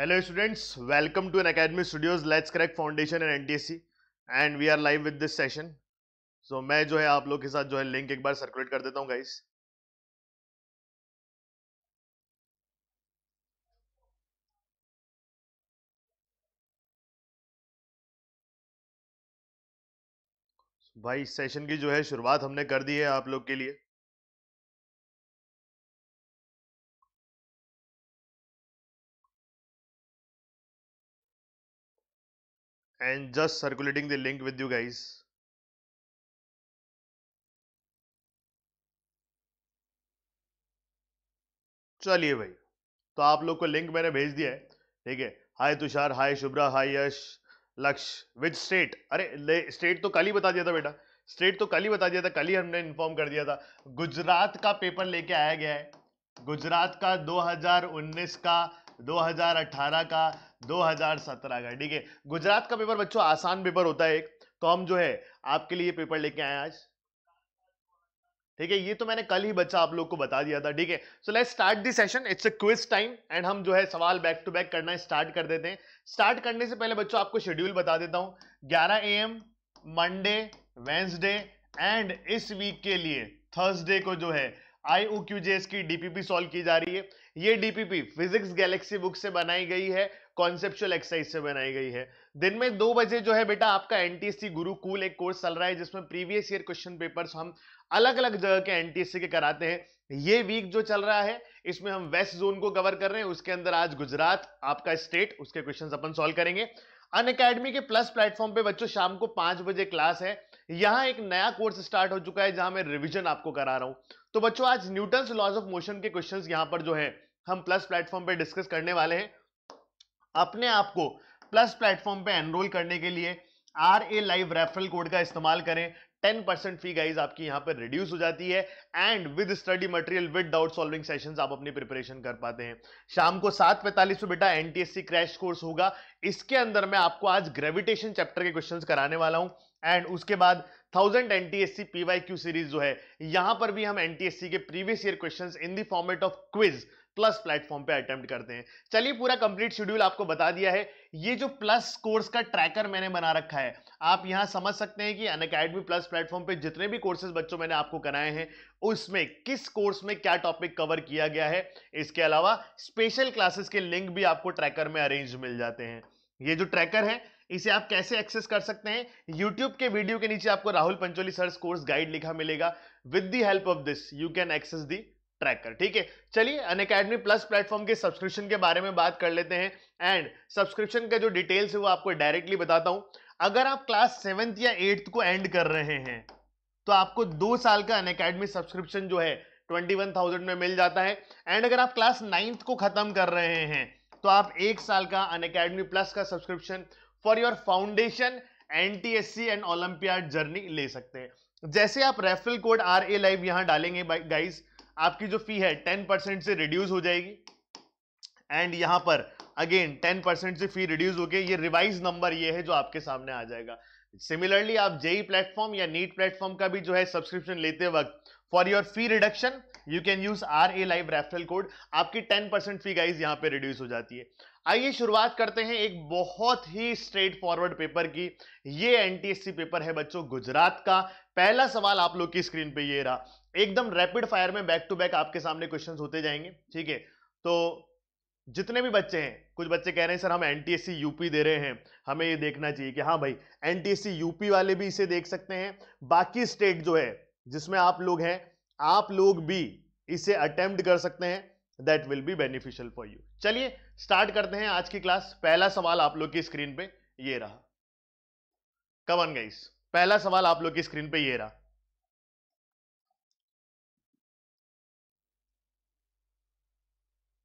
Hello students welcome to Unacademy studios let's correct foundation and C and we are live with this session so मैं जो है आप लोग के साथ जो है लिंक एक बार सर्कुलेट कर देता हूँ गाइस भाई सेशन की जो है शुरुआत हमने कर दी है आप लोग के लिए and just circulating the link with you guys. चलिए भाई तो आप लोग को लिंक मैंने भेज दिया है ठीक है हाय तुषार हाय शुभ्रा हाय यश लक्ष्य विच स्टेट अरे स्टेट तो कल ही बता दिया था बेटा स्टेट तो कल ही बता दिया था कल ही हमने इन्फॉर्म कर दिया था गुजरात का पेपर लेके आया गया है गुजरात का 2019 का 2018 का 2017 का ठीक है गुजरात का पेपर बच्चों आसान पेपर होता है एक तो हम जो है आपके लिए पेपर लेके आए आज ठीक है ये तो मैंने कल ही बच्चा आप लोग को बता दिया था ठीक है so let start the session it's a quiz time and हम जो है सवाल बैक टू बैक करना स्टार्ट कर देते हैं स्टार्ट करने से पहले बच्चों आपको शेड्यूल बता देता हूं 11 एम मंडे वेंसडे एंड इस वीक के लिए थर्सडे को जो है आई ओ क्यू जे की डीपीपी सॉल्व की जा रही है ये डीपीपी फिजिक्स गैलेक्सी बुक से बनाई गई है कॉन्सेप्चुअल एक्सरसाइज से बनाई गई है दिन में दो बजे जो है बेटा आपका एनटीएससी गुरुकुल एक कोर्स चल रहा है जिसमें प्रीवियस ईयर क्वेश्चन पेपर्स हम अलग अलग जगह के एनटीएससी के कराते हैं ये वीक जो चल रहा है इसमें हम वेस्ट जोन को कवर कर रहे हैं उसके अंदर आज गुजरात आपका स्टेट उसके क्वेश्चन अपन सॉल्व करेंगे अन अकेडमी के प्लस प्लेटफॉर्म पे बच्चों शाम को पांच बजे क्लास है यहां एक नया कोर्स स्टार्ट हो चुका है जहां मैं रिवीजन आपको करा रहा हूं तो बच्चों आज न्यूटन लॉज ऑफ मोशन के क्वेश्चन यहां पर जो है हम प्लस प्लेटफॉर्म पर डिस्कस करने वाले हैं अपने आप को प्लस प्लेटफॉर्म पे एनरोल करने के लिए R A live referral code का इस्तेमाल करें टेन परसेंट फी गाइज आपकी यहां पर रिड्यूस हो जाती है and with study material with doubt solving sessions आप अपनी प्रिपरेशन कर पाते हैं शाम को सात पैंतालीस बेटा एनटीएससी क्रैश कोर्स होगा इसके अंदर मैं आपको आज ग्रेविटेशन चैप्टर के क्वेश्चंस कराने वाला हूं एंड उसके बाद थाउजेंड एनटीएससी पीवाईक्यू सीरीज जो है यहां पर भी हम एनटीएससी के previous year questions in the format of quiz plus platform पे अटेम्प्ट करते हैं चलिए पूरा कंप्लीट शेड्यूल आपको बता दिया है ये जो प्लस कोर्स का ट्रैकर मैंने बना रखा है आप यहाँ समझ सकते हैं कि अन अकेडमी प्लस प्लेटफॉर्म पे जितने भी कोर्सेज बच्चों मैंने आपको कराए हैं उसमें किस कोर्स में क्या टॉपिक कवर किया गया है इसके अलावा स्पेशल क्लासेस के लिंक भी आपको ट्रैकर में अरेंज मिल जाते हैं ये जो ट्रैकर है इसे आप कैसे एक्सेस कर सकते हैं यूट्यूब के वीडियो के नीचे आपको Rahul Pancholi search course guide लिखा मिलेगा with the help of this you can access the tracker ठीक है चलिए अन अकेडमी प्लस प्लेटफॉर्म के सब्सक्रिप्शन के बारे में बात कर लेते हैं एंड सब्सक्रिप्शन का जो डिटेल्स है वो आपको डायरेक्टली बताता हूं अगर आप क्लास सेवेंथ या एट्थ को एंड कर रहे हैं तो आपको दो साल का अन अकेडमी सब्सक्रिप्शन जो है ट्वेंटी वन थाउजेंड में मिल जाता है एंड अगर आप क्लास नाइन्थ को खत्म कर रहे हैं तो आप एक साल का अन अकेडमी प्लस का subscription for your foundation NTSC and olympiad journey ले सकते हैं जैसे आप referral code R A live यहां डालेंगे गाइस आपकी जो फी है टेन परसेंट से रिड्यूस हो जाएगी एंड यहां पर अगेन टेन परसेंट से फी रिड्यूस गई ये रिवाइज नंबर ये है जो आपके सामने आ जाएगा सिमिलरली आप जेई प्लेटफॉर्म e या नीट प्लेटफॉर्म e का भी जो है सब्सक्रिप्शन लेते वक्त for your fee reduction you can use R A live referral code आपकी टेन परसेंट फी गाइज यहाँ पे रिड्यूस हो जाती है आइए शुरुआत करते हैं एक बहुत ही स्ट्रेट फॉरवर्ड पेपर की ये एनटीएससी पेपर है बच्चों गुजरात का पहला सवाल आप लोग की स्क्रीन पे ये रहा एकदम रैपिड फायर में बैक टू बैक आपके सामने क्वेश्चन होते जाएंगे ठीक है तो जितने भी बच्चे हैं कुछ बच्चे कह रहे हैं सर हम एनटीएससी यूपी दे रहे हैं हमें ये देखना चाहिए कि हाँ भाई एनटीएससी यूपी वाले भी इसे देख सकते हैं बाकी स्टेट जो है जिसमें आप लोग हैं आप लोग भी इसे अटेम्प्ट कर सकते हैं that will be beneficial for you चलिए स्टार्ट करते हैं आज की क्लास पहला सवाल आप लोग की स्क्रीन पे ये रहा कमन गाइस पहला सवाल आप लोग की स्क्रीन पे ये रहा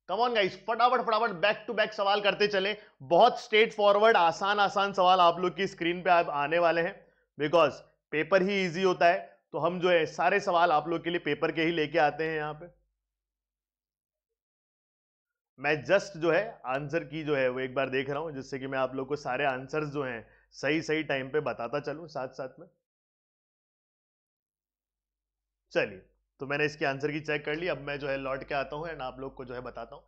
कमॉन गाइस फटाफट फटाफट बैक टू बैक सवाल करते चले बहुत स्ट्रेट फॉरवर्ड आसान आसान सवाल आप लोग की स्क्रीन पे आप आने वाले हैं बिकॉज पेपर ही इजी होता है तो हम जो है सारे सवाल आप लोग के लिए पेपर के ही लेके आते हैं यहां पे मैं जस्ट जो है आंसर की जो है वो एक बार देख रहा हूँ जिससे कि मैं आप लोग को सारे आंसर्स जो हैं सही सही टाइम पे बताता चलूँ साथ साथ में चलिए तो मैंने इसके आंसर की चेक कर ली अब मैं जो है लौट के आता हूँ एंड आप लोग को जो है बताता हूँ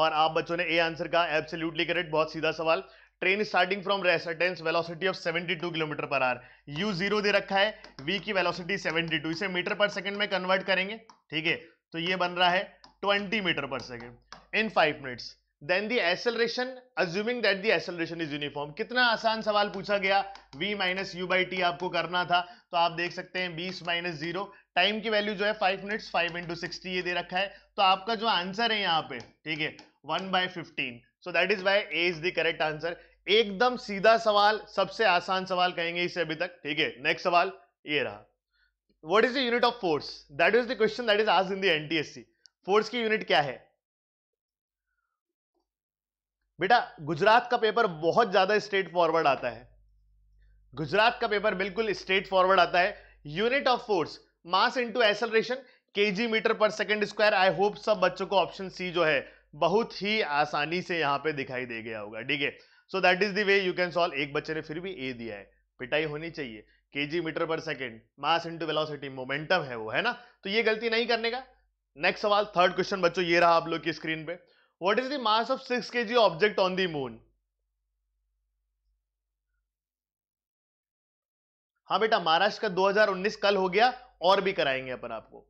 और आप बच्चों ने ए आंसर कहा एब्सोल्युटली करेक्ट बहुत सीधा सवाल train starting from residence velocity of 72 kilometre per hour u zero दे रखा है वी की वेलोसिटी 72 इसे मीटर पर सेकंड में कन्वर्ट करेंगे ठीक है तो ये बन रहा है 20 metre per second in five minutes then the acceleration assuming that the acceleration is uniform कितना आसान सवाल पूछा गया v minus u by t आपको करना था तो आप देख सकते हैं 20 माइनस जीरो टाइम की वैल्यू जो है 5 मिनट्स 5 इंटू सिक्सटी ये दे रखा है तो आपका जो आंसर है यहाँ पे ठीक है one by fifteen so that is why A is the correct answer एकदम सीधा सवाल सबसे आसान सवाल कहेंगे इसे अभी तक ठीक है नेक्स्ट सवाल ये रहा what is the unit of force that is the question that is आज in the N T S C force की यूनिट क्या है बेटा गुजरात का पेपर बहुत ज्यादा स्ट्रेट फॉरवर्ड आता है गुजरात का पेपर बिल्कुल स्ट्रेट फॉरवर्ड आता है unit of force mass into acceleration kg metre per second square I hope सब बच्चों को ऑप्शन सी जो है बहुत ही आसानी से यहां पे दिखाई दे गया होगा ठीक है so that is the way you can solve एक बच्चे ने फिर भी ए दिया है पिटाई होनी चाहिए kg metre per second mass into velocity momentum है वो है ना तो ये गलती नहीं करने का नेक्स्ट सवाल थर्ड क्वेश्चन बच्चों ये रहा आप लोग की स्क्रीन पे What is the mass of 6 kg object on the moon? हाँ बेटा महाराष्ट्र का 2019 कल हो गया और भी कराएंगे अपन आपको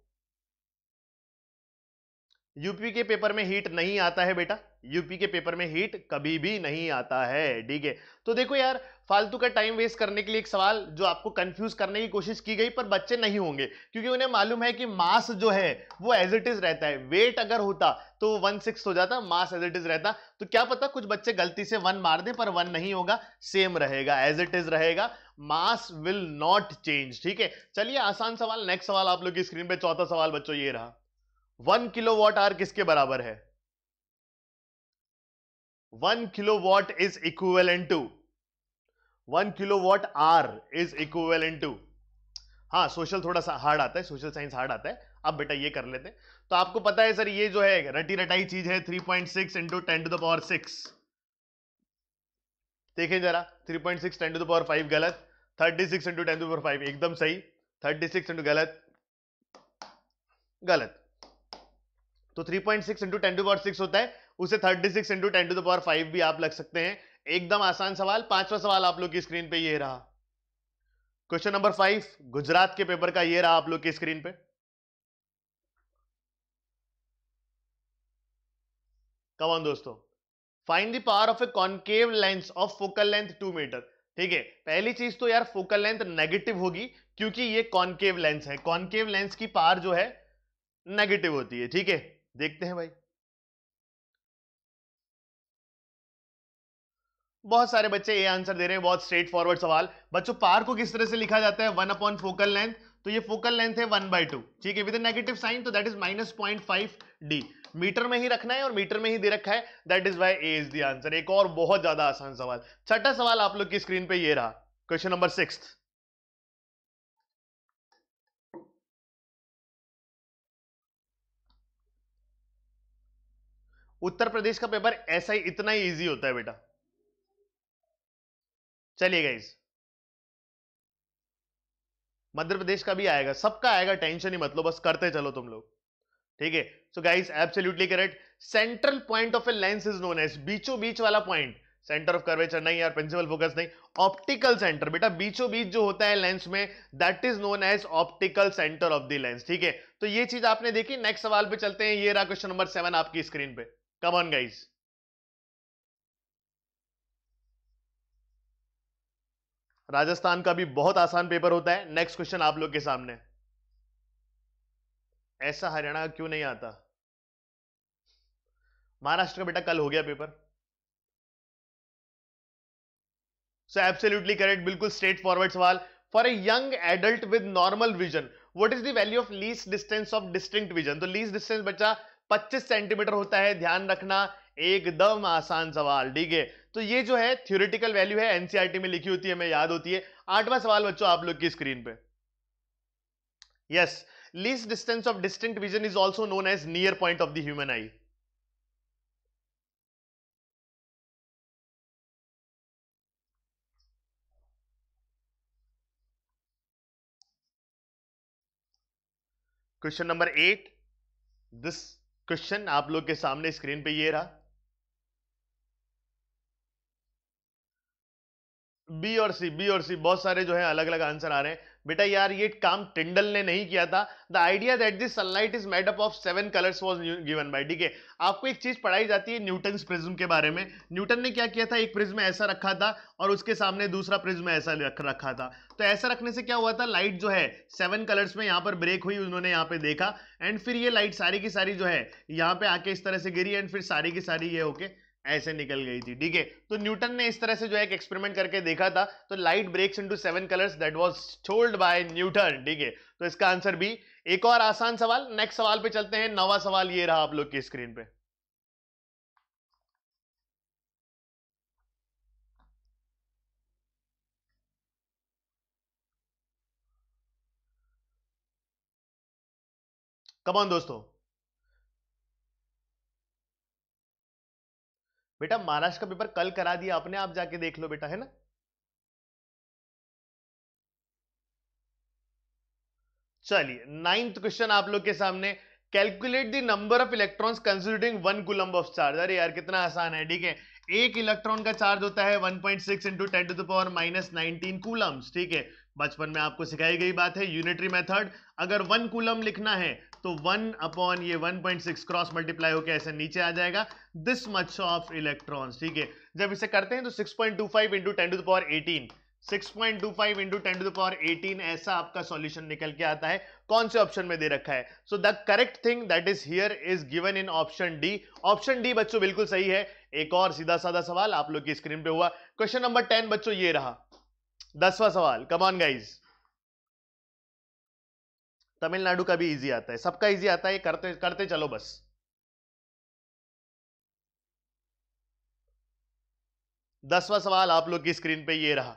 यूपी के पेपर में हीट नहीं आता है बेटा यूपी के पेपर में हीट कभी भी नहीं आता है ठीक है तो देखो यार फालतू का टाइम वेस्ट करने के लिए एक सवाल जो आपको कंफ्यूज करने की कोशिश की गई पर बच्चे नहीं होंगे क्योंकि उन्हें मालूम है कि मास जो है वो एज इट इज रहता है वेट अगर होता तो वन सिक्स हो जाता मास एज इट इज रहता तो क्या पता कुछ बच्चे गलती से वन मार दे पर वन नहीं होगा सेम रहेगा एज इट इज रहेगा मास विल नॉट चेंज ठीक है चलिए आसान सवाल नेक्स्ट सवाल आप लोग की स्क्रीन पर चौथा सवाल बच्चों ये रहा वन किलो वॉट आर किसके बराबर है one kilo watt is equivalent to one kilo watt hour is equivalent to हाँ सोशल थोड़ा सा हार्ड आता है सोशल साइंस हार्ड आता है अब बेटा ये कर लेते हैं तो आपको पता है सर ये जो है रटी रटाई चीज है 3.6 point six into ten to the power six देखें जरा 3.6 point six ten to the power five गलत 36 six into ten to power five एकदम सही 36 सिक्स इंटू गलत गलत तो 3.6 point six into ten to power six होता है उसे 36 six into ten to the power five भी आप लग सकते हैं एकदम आसान सवाल पांचवा सवाल आप लोग की स्क्रीन पे ये रहा क्वेश्चन नंबर फाइव गुजरात के पेपर का ये रहा आप लोग की स्क्रीन पे ऑन दोस्तों find the power of a concave lens of focal length two metre ठीक है पहली चीज तो यार फोकल लेंथ नेगेटिव होगी क्योंकि ये कॉन्केव लेंस है कॉन्केव लेंस की पार जो है नेगेटिव होती है ठीक है देखते हैं भाई बहुत सारे बच्चे ये आंसर दे रहे हैं बहुत स्ट्रेट फॉरवर्ड सवाल बच्चों पार को किस तरह से लिखा जाता है वन अपॉन फोकल लेंथ तो ये फोकल लेंथ है वन बाय टू ठीक है विद नेगेटिव साइन तो that is minus point five D metre में ही रखना है और मीटर में ही दे रखा है that is why A is the answer एक और बहुत ज्यादा आसान सवाल छठा सवाल आप लोग की स्क्रीन पे ये रहा question number six Uttar Pradesh का पेपर ऐसा ही इतना ही इजी होता है बेटा चलिए गाइज मध्य प्रदेश का भी आएगा सबका आएगा टेंशन ही मतलब बस करते चलो तुम लोग ठीक है so guys absolutely correct central point of a lens is known as बीचो बीच वाला पॉइंट सेंटर ऑफ कर्वेचर नहीं यार प्रिंसिपल फोकस नहीं ऑप्टिकल सेंटर बेटा बीचो बीच जो होता है लेंस में that is known as optical centre of the lens ठीक है तो ये चीज आपने देखी नेक्स्ट सवाल पे चलते हैं ये रहा क्वेश्चन नंबर सेवन आपकी स्क्रीन पे Come on, guys. राजस्थान का भी बहुत आसान पेपर होता है नेक्स्ट क्वेश्चन आप लोग के सामने ऐसा हरियाणा क्यों नहीं आता महाराष्ट्र का बेटा कल हो गया पेपर सो एब्सोल्युटली करेक्ट बिल्कुल स्ट्रेट फॉरवर्ड सवाल for a young adult with normal vision what is the value of least distance of distinct vision तो लीस्ट डिस्टेंस बच्चा 25 सेंटीमीटर होता है ध्यान रखना एकदम आसान सवाल ठीक है तो ये जो है थ्योरेटिकल वैल्यू है एनसीआरटी e में लिखी होती है हमें याद होती है आठवां सवाल बच्चों आप लोग की स्क्रीन पे yes least distance of distinct vision is also known as near point of the human eye question number eight this question आप लोग के सामने स्क्रीन पे ये रहा बी और सी बी और सी बहुत सारे जो है अलग अलग आंसर आ रहे हैं बेटा यार ये काम टिंडल ने नहीं किया था the idea that this sunlight is made up of seven colours was given by ठीक है आपको एक चीज पढ़ाई जाती है न्यूटन प्रिज्म के बारे में न्यूटन ने क्या किया था एक प्रिज्म ऐसा रखा था और उसके सामने दूसरा प्रिज्म ऐसा रख रखा था तो ऐसा रखने से क्या हुआ था लाइट जो है सेवन कलर्स में यहाँ पर ब्रेक हुई उन्होंने यहाँ पे देखा एंड फिर ये लाइट सारी की सारी जो है यहाँ पे आके इस तरह से गिरी एंड फिर सारी की सारी ये होके ऐसे निकल गई थी ठीक है तो न्यूटन ने इस तरह से जो है एक एक्सपेरिमेंट करके देखा था तो light breaks into seven colours that was told by Newton ठीक है तो इसका आंसर भी एक और आसान सवाल नेक्स्ट सवाल पे चलते हैं नवा सवाल ये रहा आप लोग की स्क्रीन पे कमान दोस्तों बेटा महाराष्ट्र का पेपर कल करा दिया अपने आप जाके देख लो बेटा है ना चलिए नाइन्थ क्वेश्चन आप लोग के सामने calculate the number of electrons considering one coulomb of charge अरे यार कितना आसान है ठीक है एक इलेक्ट्रॉन का चार्ज होता है 1.6 point six into ten to the power minus nineteen coulombs ठीक है बचपन में आपको सिखाई गई बात है यूनिटरी मेथड अगर वन कुलम लिखना है तो वन अपॉन ये one point six cross multiply होकर ऐसे नीचे आ जाएगा दिस मच ऑफ इलेक्ट्रॉन ठीक है जब इसे करते हैं तो six point two five into ten to the eighteen six point two five into ten to the eighteen ऐसा आपका सॉल्यूशन निकल के आता है कौन से ऑप्शन में दे रखा है so the correct thing that is here is given in option D option D बच्चों बिल्कुल सही है एक और सीधा साधा सवाल आप लोग की स्क्रीन पे हुआ क्वेश्चन नंबर टेन बच्चों ये रहा दसवा सवाल कमॉन गाइज तमिलनाडु का भी इजी आता है सबका इजी आता है करते करते चलो बस दसवा सवाल आप लोग की स्क्रीन पे ये रहा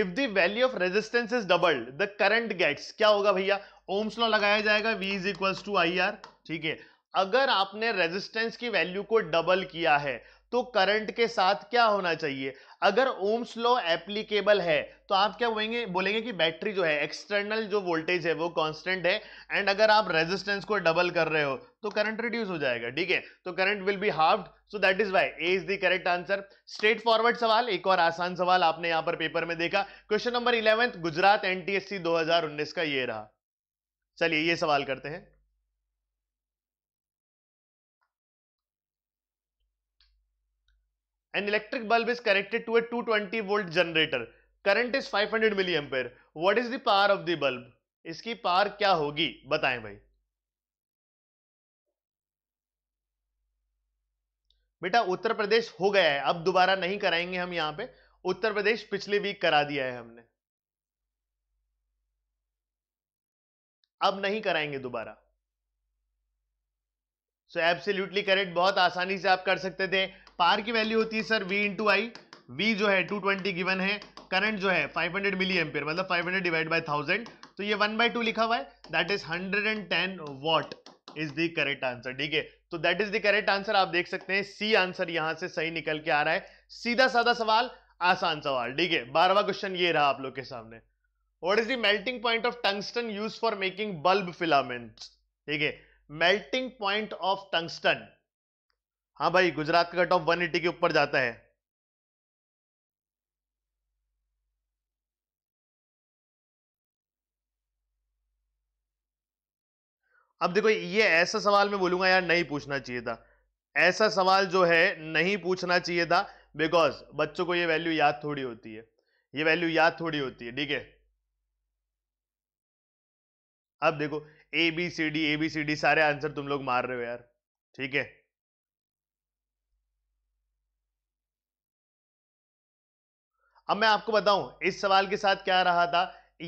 if the value of resistance is double the current gets क्या होगा भैया ओम्स लॉ लगाया जाएगा V is equals to I R ठीक है अगर आपने रेजिस्टेंस की वैल्यू को डबल किया है तो करंट के साथ क्या होना चाहिए अगर ओम्स लॉ एप्लीकेबल है तो आप क्या बोलेंगे बोलेंगे कि बैटरी जो है एक्सटर्नल जो वोल्टेज है वो कांस्टेंट है एंड अगर आप रेजिस्टेंस को डबल कर रहे हो तो करंट रिड्यूस हो जाएगा ठीक है तो current will be half so that is why A is the correct answer straightforward सवाल एक और आसान सवाल आपने यहां पर पेपर में देखा question number eleventh Gujarat NTSC 2019 का ये रहा चलिए ये सवाल करते हैं an electric bulb is connected to a 220 volt generator current is 500 milliampere what is the power of the bulb इसकी पार क्या होगी बताएं भाई बेटा उत्तर प्रदेश हो गया है अब दोबारा नहीं कराएंगे हम यहां पे उत्तर प्रदेश पिछले वीक करा दिया है हमने अब नहीं कराएंगे दोबारा सो एब्सोल्युटली करेक्ट बहुत आसानी से आप कर सकते थे पार की वैल्यू होती है sir V into I V जो है 220 गिवन है करंट जो है 500 मिली एम्पियर मतलब 500 डिवाइड बाई थाउजेंड तो ये 1 बाई टू लिखा हुआ है that is 110 watt is the correct answer ठीक है तो that is the correct answer आप देख सकते हैं सी आंसर यहां से सही निकल के आ रहा है सीधा साधा सवाल आसान सवाल ठीक है बारहवा क्वेश्चन ये रहा आप लोग के सामने what is the melting point of tungsten use for making bulb filament ठीक है मेल्टिंग पॉइंट ऑफ टंगस्टन हाँ भाई गुजरात का कट ऑफ वन के ऊपर जाता है अब देखो ये ऐसा सवाल मैं बोलूंगा यार नहीं पूछना चाहिए था ऐसा सवाल जो है नहीं पूछना चाहिए था बिकॉज बच्चों को ये वैल्यू याद थोड़ी होती है ये वैल्यू याद थोड़ी होती है ठीक है अब देखो A B C D A B C D सारे आंसर तुम लोग मार रहे हो यार ठीक है अब मैं आपको बताऊं इस सवाल के साथ क्या रहा था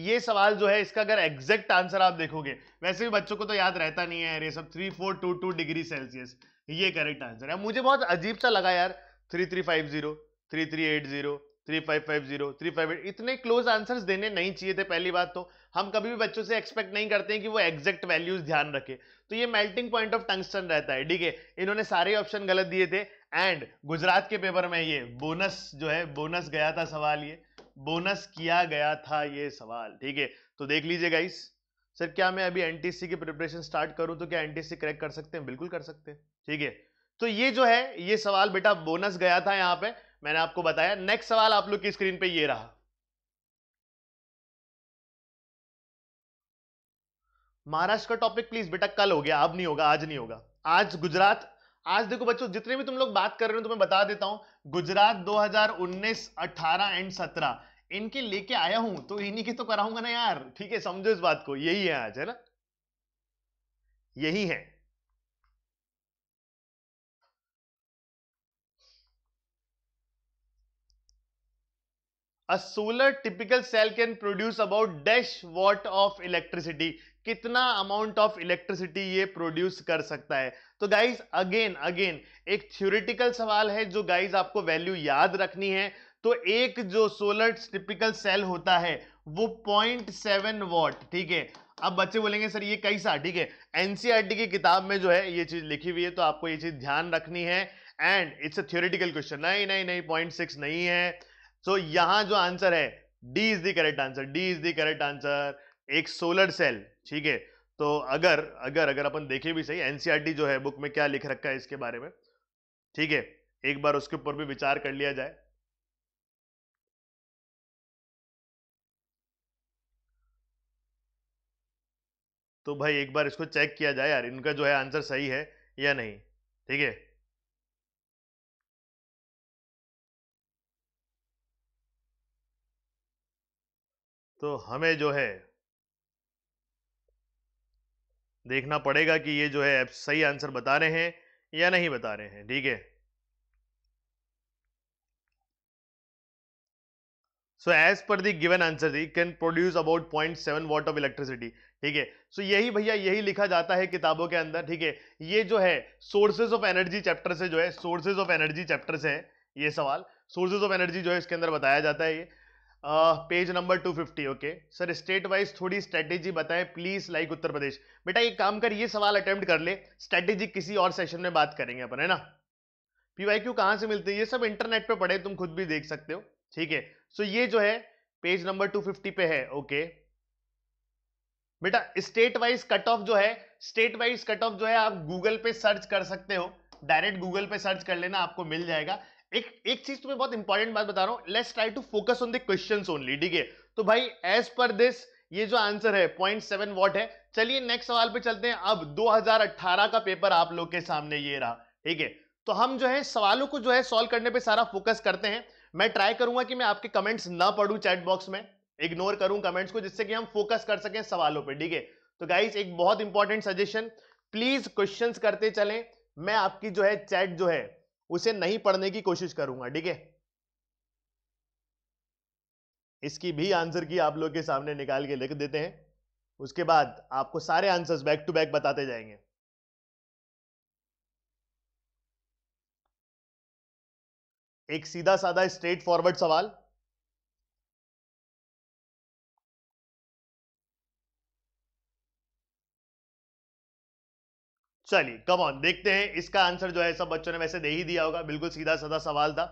ये सवाल जो है इसका अगर एग्जैक्ट आंसर आप देखोगे वैसे भी बच्चों को तो याद रहता नहीं है ये सब three four two two degree Celsius ये करेक्ट आंसर है मुझे बहुत अजीब सा लगा यार three three five zero three three eight zero three five five zero three five eight इतने क्लोज आंसर देने नहीं चाहिए थे पहली बात तो हम कभी भी बच्चों से एक्सपेक्ट नहीं करते हैं कि वो एग्जैक्ट वैल्यूज ध्यान रखे तो ये मेल्टिंग पॉइंट ऑफ टंगस्टन रहता है ठीक है इन्होंने सारे ऑप्शन गलत दिए थे एंड गुजरात के पेपर में ये बोनस जो है बोनस गया था सवाल ये बोनस किया गया था ये सवाल ठीक है तो देख लीजिए गाइस सर क्या मैं अभी एनटीसी की प्रिपरेशन स्टार्ट करूं तो क्या एनटीसी क्रैक कर सकते हैं बिल्कुल कर सकते हैं ठीक है तो ये जो है ये सवाल बेटा बोनस गया था यहां पे मैंने आपको बताया नेक्स्ट सवाल आप लोग की स्क्रीन पे ये रहा महाराष्ट्र का टॉपिक प्लीज बेटा कल हो गया अब नहीं होगा आज नहीं होगा आज गुजरात आज देखो बच्चों जितने भी तुम लोग बात कर रहे हो तो मैं बता देता हूं गुजरात 2019, 18 एंड 17 इनके लेके आया हूं तो इन्हीं के तो कराऊंगा ना यार ठीक है समझो इस बात को यही है आज है ना यही है a solar typical cell can produce about dash watt of electricity कितना अमाउंट ऑफ इलेक्ट्रिसिटी ये प्रोड्यूस कर सकता है तो गाइज अगेन अगेन एक थ्योरिटिकल सवाल है जो गाइज आपको वैल्यू याद रखनी है तो एक जो सोलर टिपिकल सेल होता है वो पॉइंट सेवन वॉट ठीक है अब बच्चे बोलेंगे सर ये कैसा ठीक है एनसीईआरटी e की किताब में जो है ये चीज लिखी हुई है तो आपको ये चीज ध्यान रखनी है and it's a theoretical question नहीं नहीं नहीं पॉइंट सिक्स नहीं है सो so, यहां जो आंसर है D is the correct answer D is the correct answer एक सोलर सेल ठीक है तो अगर अगर अगर अपन देखें भी सही एनसीईआरटी e जो है बुक में क्या लिख रखा है इसके बारे में ठीक है एक बार उसके ऊपर भी विचार कर लिया जाए तो भाई एक बार इसको चेक किया जाए यार इनका जो है आंसर सही है या नहीं ठीक है तो हमें जो है देखना पड़ेगा कि ये जो है सही आंसर बता रहे हैं या नहीं बता रहे हैं ठीक है so as per the given answer the can produce about point seven watt of electricity ठीक है सो यही भैया यही लिखा जाता है किताबों के अंदर ठीक है ये जो है सोर्सेज ऑफ एनर्जी चैप्टर से जो है सोर्सेज ऑफ एनर्जी चैप्टर से है ये सवाल सोर्सेज ऑफ एनर्जी जो है इसके अंदर बताया जाता है ये page number 250 okay sir state wise थोड़ी स्ट्रेटेजी बताएं प्लीज लाइक उत्तर प्रदेश बेटा एक काम कर ये सवाल अटेम्प्ट कर ले स्ट्रेटेजी किसी और सेशन में बात करेंगे अपन है ना पीवाई क्यू कहाँ से मिलते हैं ये सब इंटरनेट पे पढ़े तुम खुद भी देख सकते हो ठीक है सो ये जो है पेज नंबर 250 पे है ओके बेटा स्टेट वाइज कट ऑफ जो है स्टेट वाइज कट ऑफ जो है आप गूगल पे सर्च कर सकते हो डायरेक्ट गूगल पे सर्च कर लेना आपको मिल जाएगा एक एक चीज तुम्हें बहुत इंपॉर्टेंट बात बता रहा हूं let's try to focus on the question only ठीक है तो भाई एज पर दिस ये जो आंसर है पॉइंट सेवन वॉट है चलिए नेक्स्ट सवाल पे चलते हैं अब 2018 का पेपर आप लोग के सामने ये रहा ठीक है तो हम जो है सवालों को जो है सॉल्व करने पे सारा फोकस करते हैं मैं ट्राई करूंगा कि मैं आपके कमेंट्स ना पढ़ू चैट बॉक्स में इग्नोर करूं कमेंट्स को जिससे कि हम फोकस कर सकें सवालों पे ठीक है तो गाइज एक बहुत इंपॉर्टेंट सजेशन प्लीज क्वेश्चंस करते चलें मैं आपकी जो है चैट जो है उसे नहीं पढ़ने की कोशिश करूंगा ठीक है इसकी भी आंसर की आप लोग के सामने निकाल के लिख देते हैं उसके बाद आपको सारे आंसर्स बैक टू बैक बताते जाएंगे एक सीधा साधा स्ट्रेट फॉरवर्ड सवाल चलिए कम ऑन देखते हैं इसका आंसर जो है सब बच्चों ने वैसे दे ही दिया होगा बिल्कुल सीधा सदा सवाल था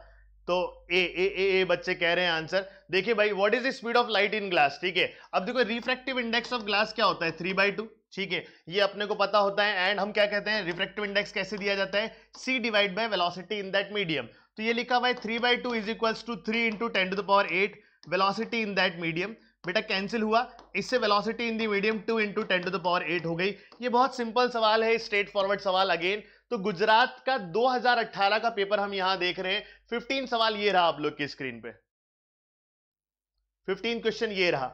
तो ए ए ए ए बच्चे कह रहे हैं आंसर देखिए भाई what is the speed of light in glass ठीक है अब देखो रिफ्रेक्टिव इंडेक्स ऑफ ग्लास क्या होता है थ्री बाई टू ठीक है ये अपने को पता होता है एंड हम क्या कहते हैं रिफ्रेक्टिव इंडेक्स कैसे दिया जाता है C divide by velocity in that medium तो ये लिखा भाई three by two is equals to three into ten to the power eight velocity in that medium बेटा कैंसिल हुआ इससे velocity in the medium two into ten to the power eight हो गई ये बहुत सिंपल सवाल है स्ट्रेट फॉरवर्ड सवाल अगेन तो गुजरात का 2018 का पेपर हम यहां देख रहे हैं 15 सवाल ये रहा आप लोग की स्क्रीन पे 15 क्वेश्चन ये रहा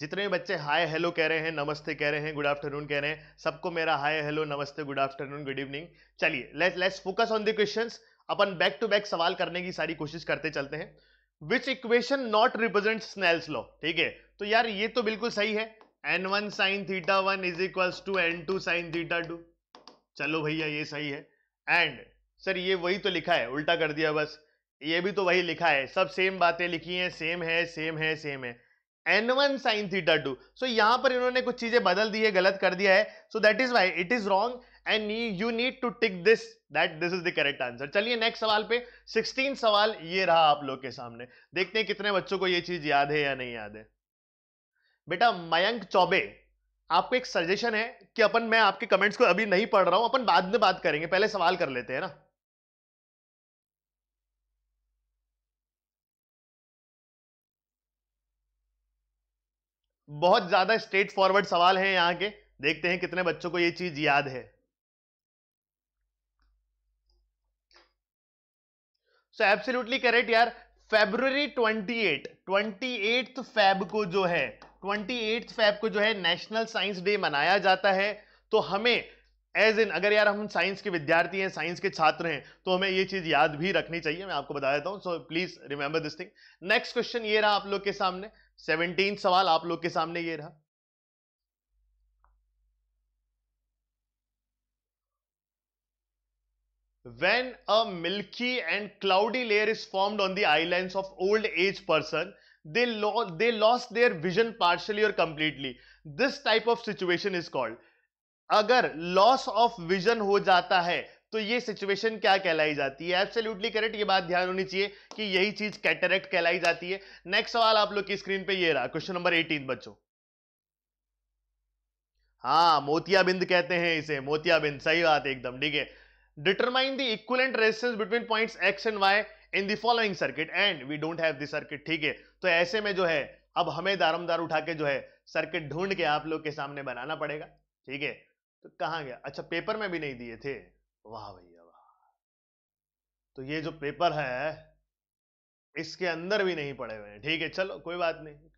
जितने भी बच्चे हाय हेलो कह रहे हैं नमस्ते कह रहे हैं गुड आफ्टरनून कह रहे हैं सबको मेरा हाय हेलो नमस्ते गुड आफ्टरनून गुड इवनिंग चलिए let's let's focus on the questions अपन बैक टू बैक सवाल करने की सारी कोशिश करते चलते हैं which equation not represent Snell's law ठीक है तो यार ये तो बिल्कुल सही है n one sine theta one is equals to n two sine theta two चलो भैया ये सही है एंड सर ये वही तो लिखा है उल्टा कर दिया बस ये भी तो वही लिखा है सब सेम बातें लिखी हैं सेम है सेम है सेम है n one sine theta two so यहां पर इन्होंने कुछ चीजें बदल दी है गलत कर दिया है so that is why it is wrong and you need to tick this that this is the correct answer चलिए नेक्स्ट सवाल पे 16 सवाल ये रहा आप लोग के सामने देखते हैं कितने बच्चों को ये चीज याद है या नहीं याद है बेटा मयंक चौबे आपको एक सजेशन है कि अपन मैं आपके कमेंट्स को अभी नहीं पढ़ रहा हूं अपन बाद में बात करेंगे पहले सवाल कर लेते हैं ना बहुत ज्यादा स्ट्रेट फॉरवर्ड सवाल है यहां के देखते हैं कितने बच्चों को यह चीज याद है सो एब्सोल्युटली करेक्ट यार फेब्रुवरी 28 28 फेब को जो है 28 फेब को जो है नेशनल साइंस डे मनाया जाता है तो हमें एज इन अगर यार हम साइंस के विद्यार्थी हैं साइंस के छात्र हैं तो हमें ये चीज़ याद भी रखनी चाहिए मैं आपको बता देता हूं so please remember this thing next question ये रहा आप लोग के सामने सेवनटीन सवाल आप लोग के सामने ये रहा when a milky and cloudy layer is formed on the island of old age person they law they lost their vision partially और completely this type of situation is called अगर लॉस ऑफ विजन हो जाता है तो ये situation क्या कहलाई जाती है एब्सोल्युटली करेक्ट ये बात ध्यान होनी चाहिए कि यही चीज कैटरेक्ट कहलाई जाती है नेक्स्ट सवाल आप लोग की स्क्रीन पे ये रहा क्वेश्चन नंबर 18 बच्चों हाँ मोतियाबिंद कहते हैं इसे मोतियाबिंद सही बात एकदम ठीक है determine the equivalent resistance between point X and Y in the following circuit and we don't have this circuit ठीक है तो ऐसे में जो है अब हमें दारमदार उठा के जो है सर्किट ढूंढ के आप लोग के सामने बनाना पड़ेगा ठीक है तो कहाँ गया अच्छा पेपर में भी नहीं दिए थे वाह भैया वाह तो ये जो पेपर है इसके अंदर भी नहीं पड़े हुए हैं ठीक है चलो कोई बात नहीं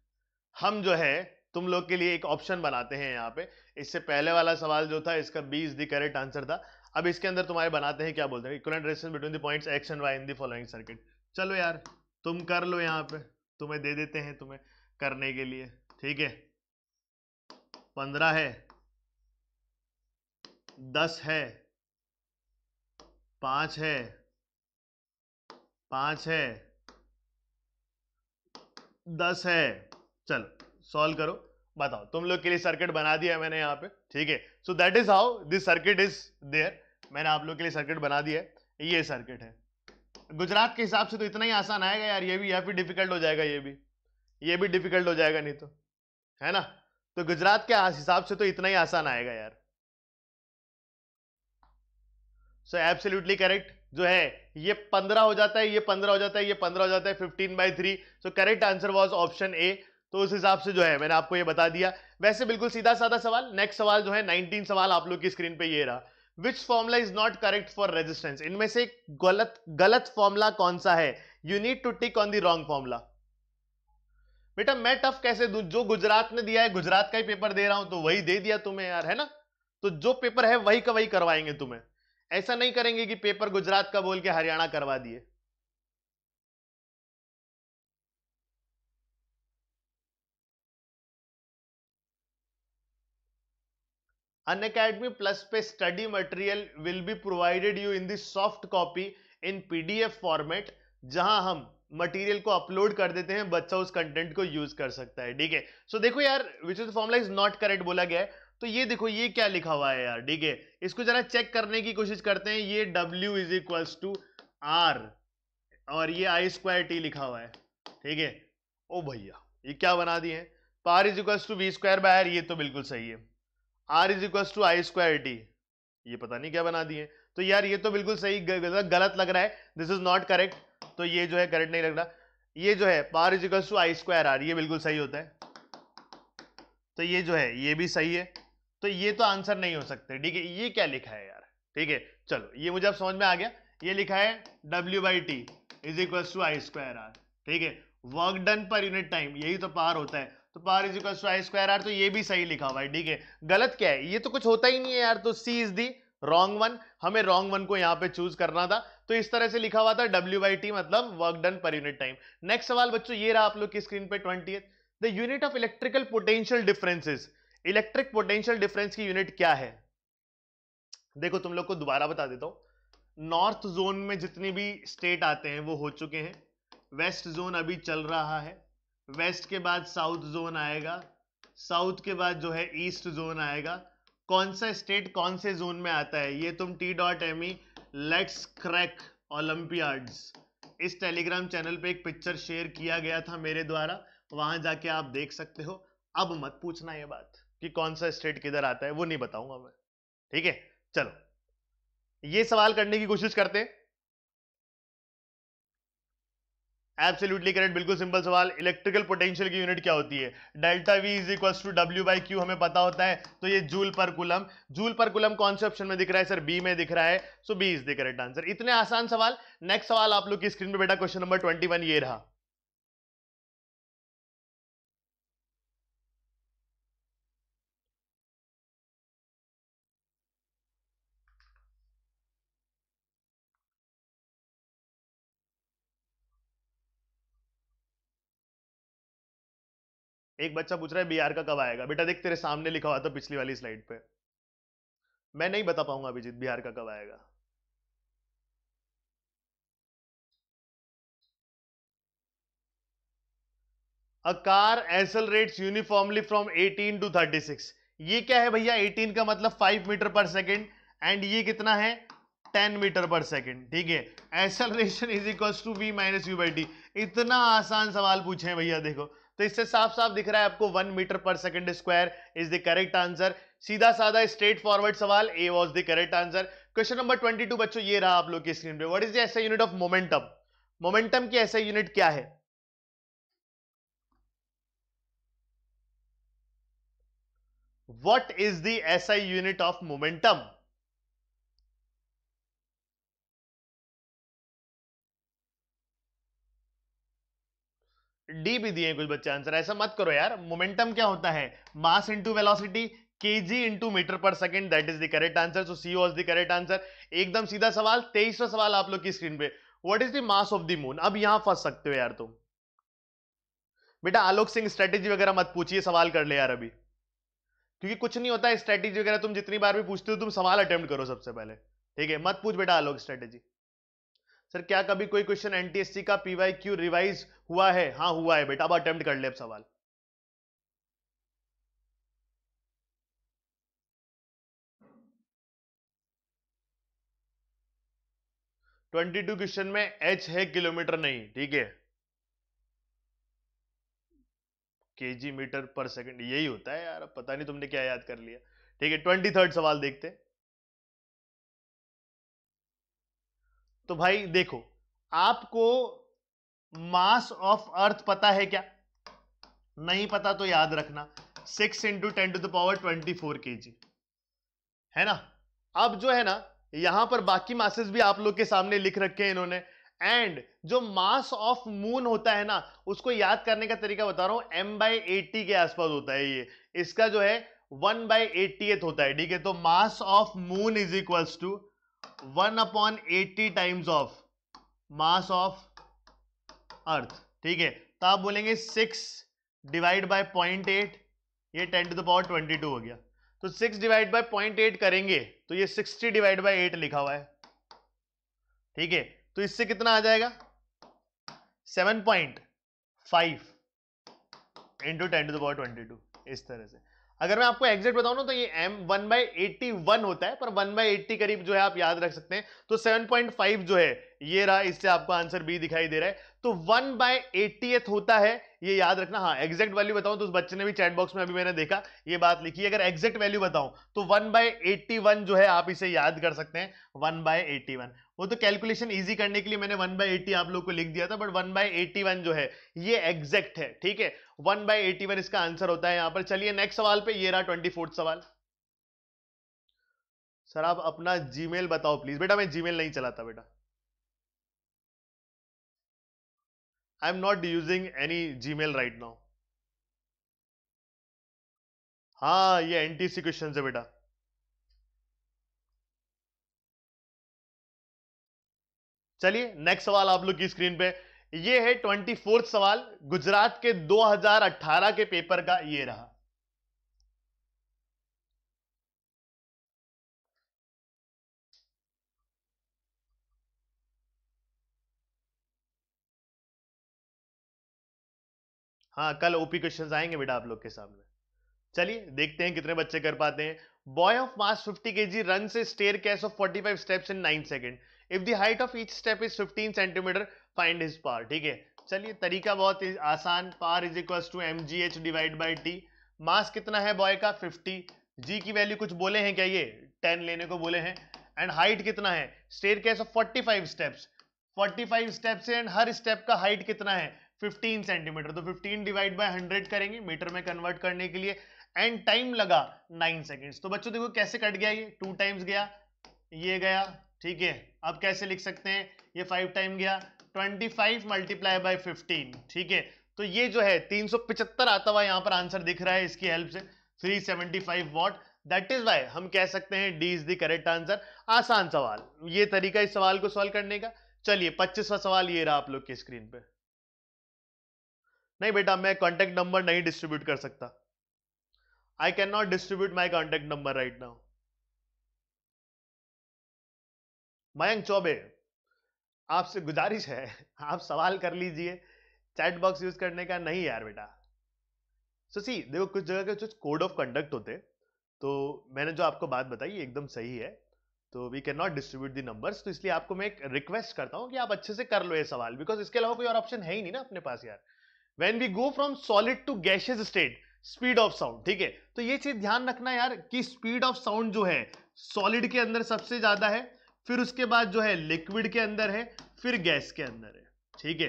हम जो है तुम लोग के लिए एक ऑप्शन बनाते हैं यहाँ पे इससे पहले वाला सवाल जो था इसका B is the correct answer था अब इसके अंदर तुम्हारे बनाते हैं क्या बोलते हैं equivalent between the points X and Y in the following circuit चलो यार तुम कर लो यहाँ पे तुम्हें दे देते हैं तुम्हें करने के लिए ठीक है पंद्रह है दस है पाँच है पाँच है दस है चलो सॉल्व करो बताओ तुम लोग के लिए सर्किट बना दिया है मैंने यहाँ पे ठीक है so that is how this circuit is there मैंने आप लोग के लिए सर्किट बना दिया है ये सर्किट है गुजरात के हिसाब से तो इतना ही आसान आएगा यार ये भी या फिर डिफिकल्ट हो जाएगा ये भी ये भी डिफिकल्ट हो जाएगा नहीं तो है ना तो गुजरात के हिसाब से तो इतना ही आसान आएगा यार सो एब्सोल्युटली करेक्ट जो है ये पंद्रह हो जाता है ये पंद्रह हो जाता है ये पंद्रह हो जाता है fifteen by three so correct answer was option A तो उस हिसाब से जो है मैंने आपको ये बता दिया वैसे बिल्कुल सीधा साधा सवाल नेक्स्ट सवाल जो है 19 सवाल आप लोग की स्क्रीन पे ये रहा which formula is not correct for resistance इनमें से गलत गलत फॉर्मुला कौन सा है you need to tick on the wrong formula बेटा मैं टफ कैसे दू जो गुजरात ने दिया है गुजरात का ही पेपर दे रहा हूं तो वही दे दिया तुम्हें यार है ना तो जो पेपर है वही का वही करवाएंगे तुम्हें ऐसा नहीं करेंगे कि पेपर गुजरात का बोल के हरियाणा करवा दिए अन अकेडमी प्लस पे study material will be provided you in the soft copy in PDF format जहां हम मटेरियल को अपलोड कर देते हैं बच्चा उस कंटेंट को यूज कर सकता है ठीक है सो देखो यार which is formula is not correct बोला गया है तो ये देखो ये क्या लिखा हुआ है यार ठीक है इसको जरा चेक करने की कोशिश करते हैं ये W is equals to R और ये आई स्क्वायर टी लिखा हुआ है ठीक है ओ भैया ये क्या बना दिए power is equals to V square by ये तो बिल्कुल सही है R is equals to I square T ये पता नहीं क्या बना दिए तो यार ये तो बिल्कुल सही मतलब गलत लग रहा है दिस इज नॉट करेक्ट तो ये जो है करेक्ट नहीं लग रहा ये जो है power is equals to I square R ये बिल्कुल सही होता है तो ये जो है ये भी सही है तो ये तो आंसर नहीं हो सकते ठीक है ये क्या लिखा है यार ठीक है चलो ये मुझे अब समझ में आ गया ये लिखा है W by T is equal to I square R ठीक है work done per unit time यही तो पार होता है तो power is equal to I square R तो ये भी सही लिखा हुआ है ठीक है गलत क्या है ये तो कुछ होता ही नहीं है यार तो C is the wrong one हमें रॉन्ग वन को यहां पे चूज करना था तो इस तरह से लिखा हुआ था डब्ल्यू बाई टी मतलब work done per unit time next सवाल बच्चों ये रहा आप लोग की स्क्रीन पे twenty the unit of electrical potential differences electric potential difference की यूनिट क्या है देखो तुम लोग को दोबारा बता देता हूं नॉर्थ जोन में जितनी भी स्टेट आते हैं वो हो चुके हैं वेस्ट जोन अभी चल रहा है वेस्ट के बाद साउथ जोन आएगा साउथ के बाद जो है ईस्ट जोन आएगा कौन सा स्टेट कौन से जोन में आता है ये तुम T dot M E let's crack olympiads इस टेलीग्राम चैनल पे एक पिक्चर शेयर किया गया था मेरे द्वारा वहां जाके आप देख सकते हो अब मत पूछना ये बात कि कौन सा स्टेट किधर आता है वो नहीं बताऊंगा मैं ठीक है चलो ये सवाल करने की कोशिश करते एब्सोल्युटली करेक्ट बिल्कुल सिंपल सवाल इलेक्ट्रिकल पोटेंशियल की यूनिट क्या होती है delta V is equal to W by Q हमें पता होता है तो ये joule per coulomb joule per coulomb कौन से ऑप्शन में दिख रहा है सर बी में दिख रहा है so B is the correct answer इतने आसान सवाल नेक्स्ट सवाल आप लोग की स्क्रीन पर बेटा क्वेश्चन नंबर ट्वेंटी वन ये रहा एक बच्चा पूछ रहा है बिहार का कब आएगा बेटा देख तेरे सामने लिखा हुआ था पिछली वाली स्लाइड पे मैं नहीं बता पाऊंगा अभिजीत बिहार का कब आएगा a car accelerate uniformly from 18 to 36 ये क्या है भैया 18 का मतलब 5 मीटर पर सेकेंड एंड ये कितना है 10 मीटर पर सेकेंड ठीक है acceleration is equal to v minus u by d इतना आसान सवाल पूछे भैया देखो तो इससे साफ साफ दिख रहा है आपको one metre per second square is the correct answer सीधा साधा स्ट्रेट फॉरवर्ड सवाल A was the correct answer question number twenty two बच्चों ये रहा आप लोग की स्क्रीन पे what is the SI unit of momentum momentum की ऐसा यूनिट क्या है what is the unit of momentum D भी दिए कुछ बच्चे आंसर ऐसा मत करो यार मोमेंटम क्या होता है मास into velocity K G into metre per second that is the correct answer so C was the correct answer एकदम सीधा सवाल तेईसवा सवाल आप लोग की स्क्रीन पे what is the mass of the moon अब यहां फंस सकते हो यार तुम बेटा आलोक सिंह स्ट्रेटेजी वगैरह मत पूछिए सवाल कर ले यार अभी क्योंकि कुछ नहीं होता है स्ट्रेटेजी वगैरह तुम जितनी बार भी पूछते हो तुम सवाल अटेम्प्ट करो सबसे पहले ठीक है मत पूछ बेटा आलोक स्ट्रेटेजी सर क्या कभी कोई क्वेश्चन एनटीएससी का पीवाई क्यू रिवाइज हुआ है हाँ हुआ है बेटा अब अटेम्प्ट कर ले अब सवाल ट्वेंटी टू क्वेश्चन में एच है किलोमीटर नहीं ठीक है के जी मीटर पर सेकेंड यही होता है यार अब पता नहीं तुमने क्या याद कर लिया ठीक है ट्वेंटी थर्ड सवाल देखते हैं तो भाई देखो आपको मास ऑफ अर्थ पता है क्या नहीं पता तो याद रखना six into ten to the power twenty four K G है ना अब जो है ना यहां पर बाकी मासेस भी आप लोग के सामने लिख रखे हैं इन्होंने एंड जो मास ऑफ मून होता है ना उसको याद करने का तरीका बता रहा हूं एम बाई एटी के आसपास होता है ये इसका जो है वन बाई एटी होता है ठीक है तो mass of moon is equals to one upon eighty times of mass of earth ठीक है तो आप बोलेंगे six divide by point eight ये ten to the power twenty two हो गया तो six divide by point eight करेंगे तो ये सिक्सटी डिवाइड बाय एट लिखा हुआ है ठीक है तो इससे कितना आ जाएगा seven point five into ten to the power twenty two इस तरह से अगर मैं आपको एग्जैक्ट बताऊं ना तो ये M one by eighty one होता है पर वन बाई एट्टी करीब जो है आप याद रख सकते हैं तो सेवन पॉइंट फाइव जो है ये रहा इससे आपको आंसर बी दिखाई दे रहा है तो वन बाय एट्टी होता है ये याद रखना हाँ एग्जैक्ट वैल्यू बताऊं तो उस बच्चे ने भी चैट बॉक्स में अभी मैंने देखा ये बात लिखी अगर एग्जैक्ट वैल्यू बताऊं तो वन बाय एट्टी वन जो है आप इसे याद कर सकते हैं वन बाय एट्टी वन वो तो कैलकुलेशन इजी करने के लिए मैंने वन बाय एट्टी आप लोग को लिख दिया था but one by eighty one जो है ये एग्जैक्ट है ठीक है वन बाय एट्टी वन इसका आंसर होता है यहां पर चलिए नेक्स्ट सवाल पे ये रहा ट्वेंटी फोर्थ सवाल सर आप अपना जीमेल बताओ प्लीज बेटा मैं जीमेल नहीं चलाता बेटा I am not using any Gmail right now. हाँ ये एन टी सी क्वेश्चन है बेटा चलिए नेक्स्ट सवाल आप लोग की स्क्रीन पे ये है ट्वेंटी फोर्थ सवाल गुजरात के 2018 के पेपर का ये रहा हाँ कल ओपी क्वेश्चंस आएंगे बेटा आप लोग के सामने चलिए देखते हैं कितने बच्चे कर पाते हैं boy of mass 50 G run से staircase of 45 steps in 9 second if the height of each step is 15 centimetre find his power ठीक है चलिए तरीका बहुत आसान power is equal to M G H divide by T mass कितना है boy का फिफ्टी जी की वैल्यू कुछ बोले हैं क्या ये टेन लेने को बोले हैं एंड हाइट कितना है staircase of 45 steps 45 steps है एंड हर स्टेप का हाइट कितना है 15 सेंटीमीटर तो 15 डिवाइड बाय 100 करेंगे मीटर में कन्वर्ट करने के लिए एंड टाइम लगा 9 सेकेंड्स तो बच्चों देखो कैसे कट गया ये टू टाइम्स गया ये गया ठीक है अब कैसे लिख सकते हैं ये फाइव टाइम गया 25 मल्टीप्लाई बाई फिफ्टीन ठीक है तो ये जो है 375 आता हुआ यहां पर आंसर दिख रहा है इसकी हेल्प से 375 वॉट दैट इज वाई हम कह सकते हैं D is the correct answer आसान सवाल ये तरीका इस सवाल को सॉल्व करने का चलिए पच्चीसवा सवाल ये रहा आप लोग की स्क्रीन पे नहीं बेटा मैं कॉन्टेक्ट नंबर नहीं डिस्ट्रीब्यूट कर सकता I can not distribute my contact number right now Mayank Chaubey आपसे गुजारिश है आप सवाल कर लीजिए चैट बॉक्स यूज करने का नहीं यार बेटा सो सी देखो कुछ जगह के कुछ कोड ऑफ कंडक्ट होते तो मैंने जो आपको बात बताई एकदम सही है तो we can not distribute the numbers तो इसलिए आपको मैं एक रिक्वेस्ट करता हूँ कि आप अच्छे से कर लो ये सवाल बिकॉज इसके अलावा कोई और ऑप्शन है ही नहीं ना अपने पास यार when we go from solid to gases state speed of sound ठीक है तो ये चीज ध्यान रखना यार कि स्पीड ऑफ साउंड जो है सॉलिड के अंदर सबसे ज्यादा है फिर उसके बाद जो है लिक्विड के अंदर है फिर गैस के अंदर है ठीक है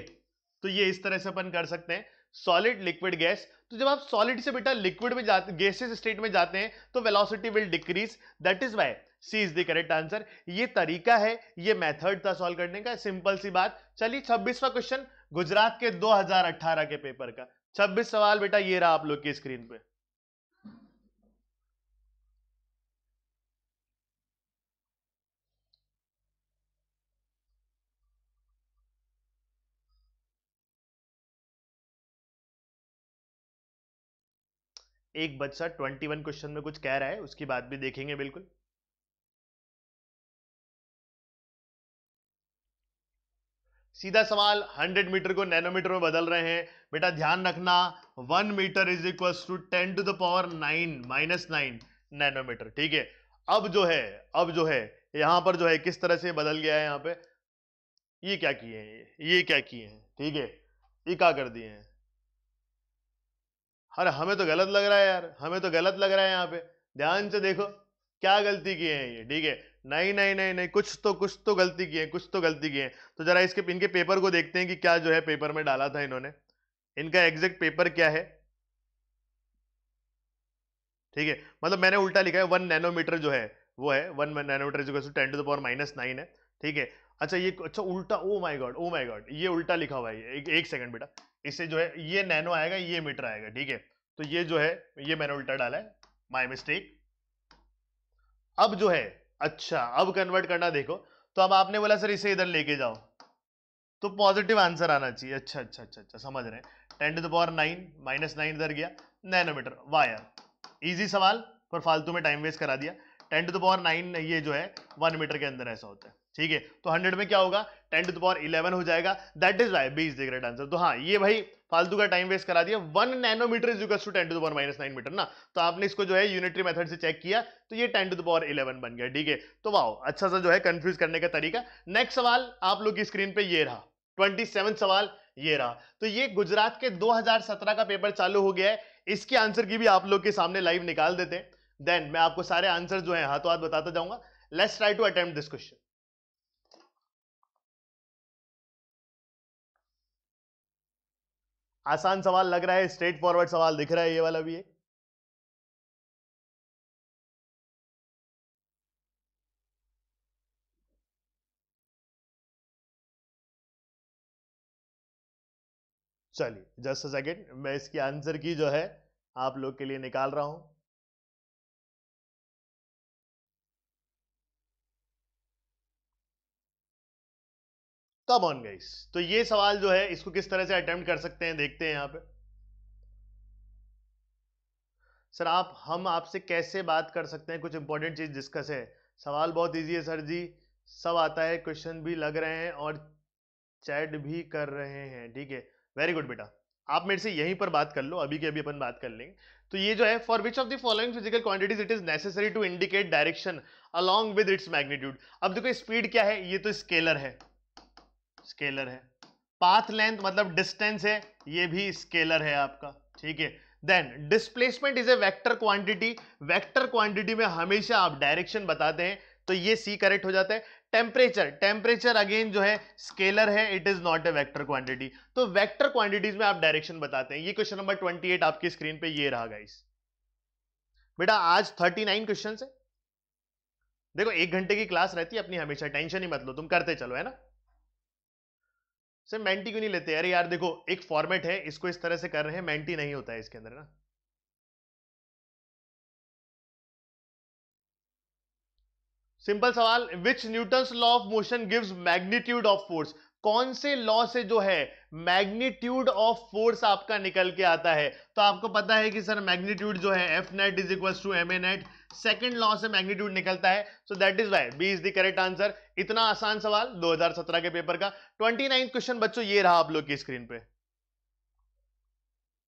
तो ये इस तरह से अपन कर सकते हैं सॉलिड लिक्विड गैस तो जब आप सॉलिड से बेटा लिक्विड में जाते गैसेज स्टेट में जाते हैं तो velocity will decrease that is why C is the correct answer ये तरीका है ये मेथड था सॉल्व करने का सिंपल सी बात चलिए छब्बीसवा क्वेश्चन गुजरात के 2018 के पेपर का 26 सवाल बेटा ये रहा आप लोग की स्क्रीन पे एक बच्चा 21 क्वेश्चन में कुछ कह रहा है उसकी बात भी देखेंगे बिल्कुल सीधा सवाल 100 मीटर को नैनोमीटर में बदल रहे हैं बेटा ध्यान रखना one metre is equal to ten to the power nine minus nine nanometre ठीक है अब जो है अब जो है यहां पर जो है किस तरह से बदल गया है यहां पे ये क्या किए हैं ये क्या किए हैं ठीक है ये क्या कर दिए हैं अरे हमें तो गलत लग रहा है यार हमें तो गलत लग रहा है यहां पर ध्यान से देखो क्या गलती किए हैं ये ठीक है नहीं नहीं नहीं नहीं कुछ तो कुछ तो गलती की है कुछ तो गलती की है तो जरा इसके इनके पेपर को देखते हैं कि क्या जो है पेपर में डाला था इन्होंने इनका एग्जैक्ट पेपर क्या है ठीक है मतलब मैंने उल्टा लिखा है वन नैनोमीटर जो है वो है वन नैनोमीटर जो ten to the power minus nine है ठीक है अच्छा ये अच्छा उल्टा ओ माई गॉड ओ माई गॉड ये उल्टा लिखा हुआ है एक, एक सेकंड बेटा इससे जो है ये नैनो आएगा ये मीटर आएगा ठीक है तो ये जो है ये मैंने उल्टा डाला है माई मिस्टेक अब जो है अच्छा अब कन्वर्ट करना देखो तो अब आपने बोला सर इसे इधर लेके जाओ तो पॉजिटिव आंसर आना चाहिए अच्छा अच्छा अच्छा अच्छा समझ रहे हैं ten to the power nine minus nine इधर गया नैनोमीटर वायर इजी सवाल पर फालतू में टाइम वेस्ट करा दिया ten to the power nine ये जो है वन मीटर के अंदर ऐसा होता है ठीक है तो हंड्रेड में क्या होगा टेन टू दावर इलेवन हो जाएगा that is why B is the great answer तो हाँ ये भाई फालतू का टाइम वेस्ट करा दिया one nanometre is to ten to the power minus nine metre ना तो आपने इसको जो है यूनिटरी मेथड से चेक किया तो ये टेन टू दावर इलेवन बन गया ठीक है तो वाओ अच्छा सा जो है कंफ्यूज करने का तरीका नेक्स्ट सवाल आप लोग की स्क्रीन पर यह रहा ट्वेंटी सवाल ये रहा तो ये गुजरात के 2017 का पेपर चालू हो गया है इसके आंसर की भी आप लोग के सामने लाइव निकाल देते हैं देन मैं आपको सारे आंसर जो है हाथों हाथ बताता जाऊंगा let's try to attempt this question आसान सवाल लग रहा है स्ट्रेट फॉरवर्ड सवाल दिख रहा है ये वाला भी है चलिए जस्ट अ सेकेंड मैं इसकी आंसर की जो है आप लोग के लिए निकाल रहा हूं कम ऑन गाइस तो ये सवाल जो है इसको किस तरह से अटेम्प्ट कर सकते हैं देखते हैं यहां पे सर आप हम आपसे कैसे बात कर सकते हैं कुछ इंपॉर्टेंट चीज डिस्कस है सवाल बहुत इजी है सर जी सब आता है क्वेश्चन भी लग रहे हैं और चैट भी कर रहे हैं ठीक है वेरी गुड बेटा आप मेरे से यहीं पर बात कर लो अभी के अभी अपन बात कर लेंगे तो ये जो है for which of the following physical quantities it is necessary to indicate direction along with its magnitude अब देखो स्पीड क्या है ये तो स्केलर है स्केलर है पाथ लेंथ मतलब डिस्टेंस है ये भी स्केलर है आपका ठीक है then displacement is a vector quantity vector quantity में हमेशा आप डायरेक्शन बताते हैं तो ये सी करेक्ट हो जाता है टेम्परेचर टेम्परेचर अगेन जो है स्केलर है it is not a vector quantity तो वेक्टर क्वांटिटीज में आप डायरेक्शन बताते हैं ये क्वेश्चन नंबर 28 आपकी स्क्रीन पे ये रहा गाइस बेटा आज 39 क्वेश्चन है देखो एक घंटे की क्लास रहती है अपनी हमेशा टेंशन ही मत लो तुम करते चलो है ना सर मैंटी क्यों नहीं लेते अरे यार देखो एक फॉर्मेट है इसको इस तरह से कर रहे हैं मैंटी नहीं होता है इसके अंदर ना सिंपल सवाल which Newton law of motion gives magnitude of force कौन से लॉ से जो है मैग्नीट्यूड ऑफ फोर्स आपका निकल के आता है तो आपको पता है कि सर मैग्नीट्यूड जो है F net is equal to M A net second law से मैग्नीट्यूड निकलता है so that is why B is the correct answer इतना आसान सवाल 2017 के पेपर का 29 क्वेश्चन बच्चों ये रहा आप लोग की स्क्रीन पे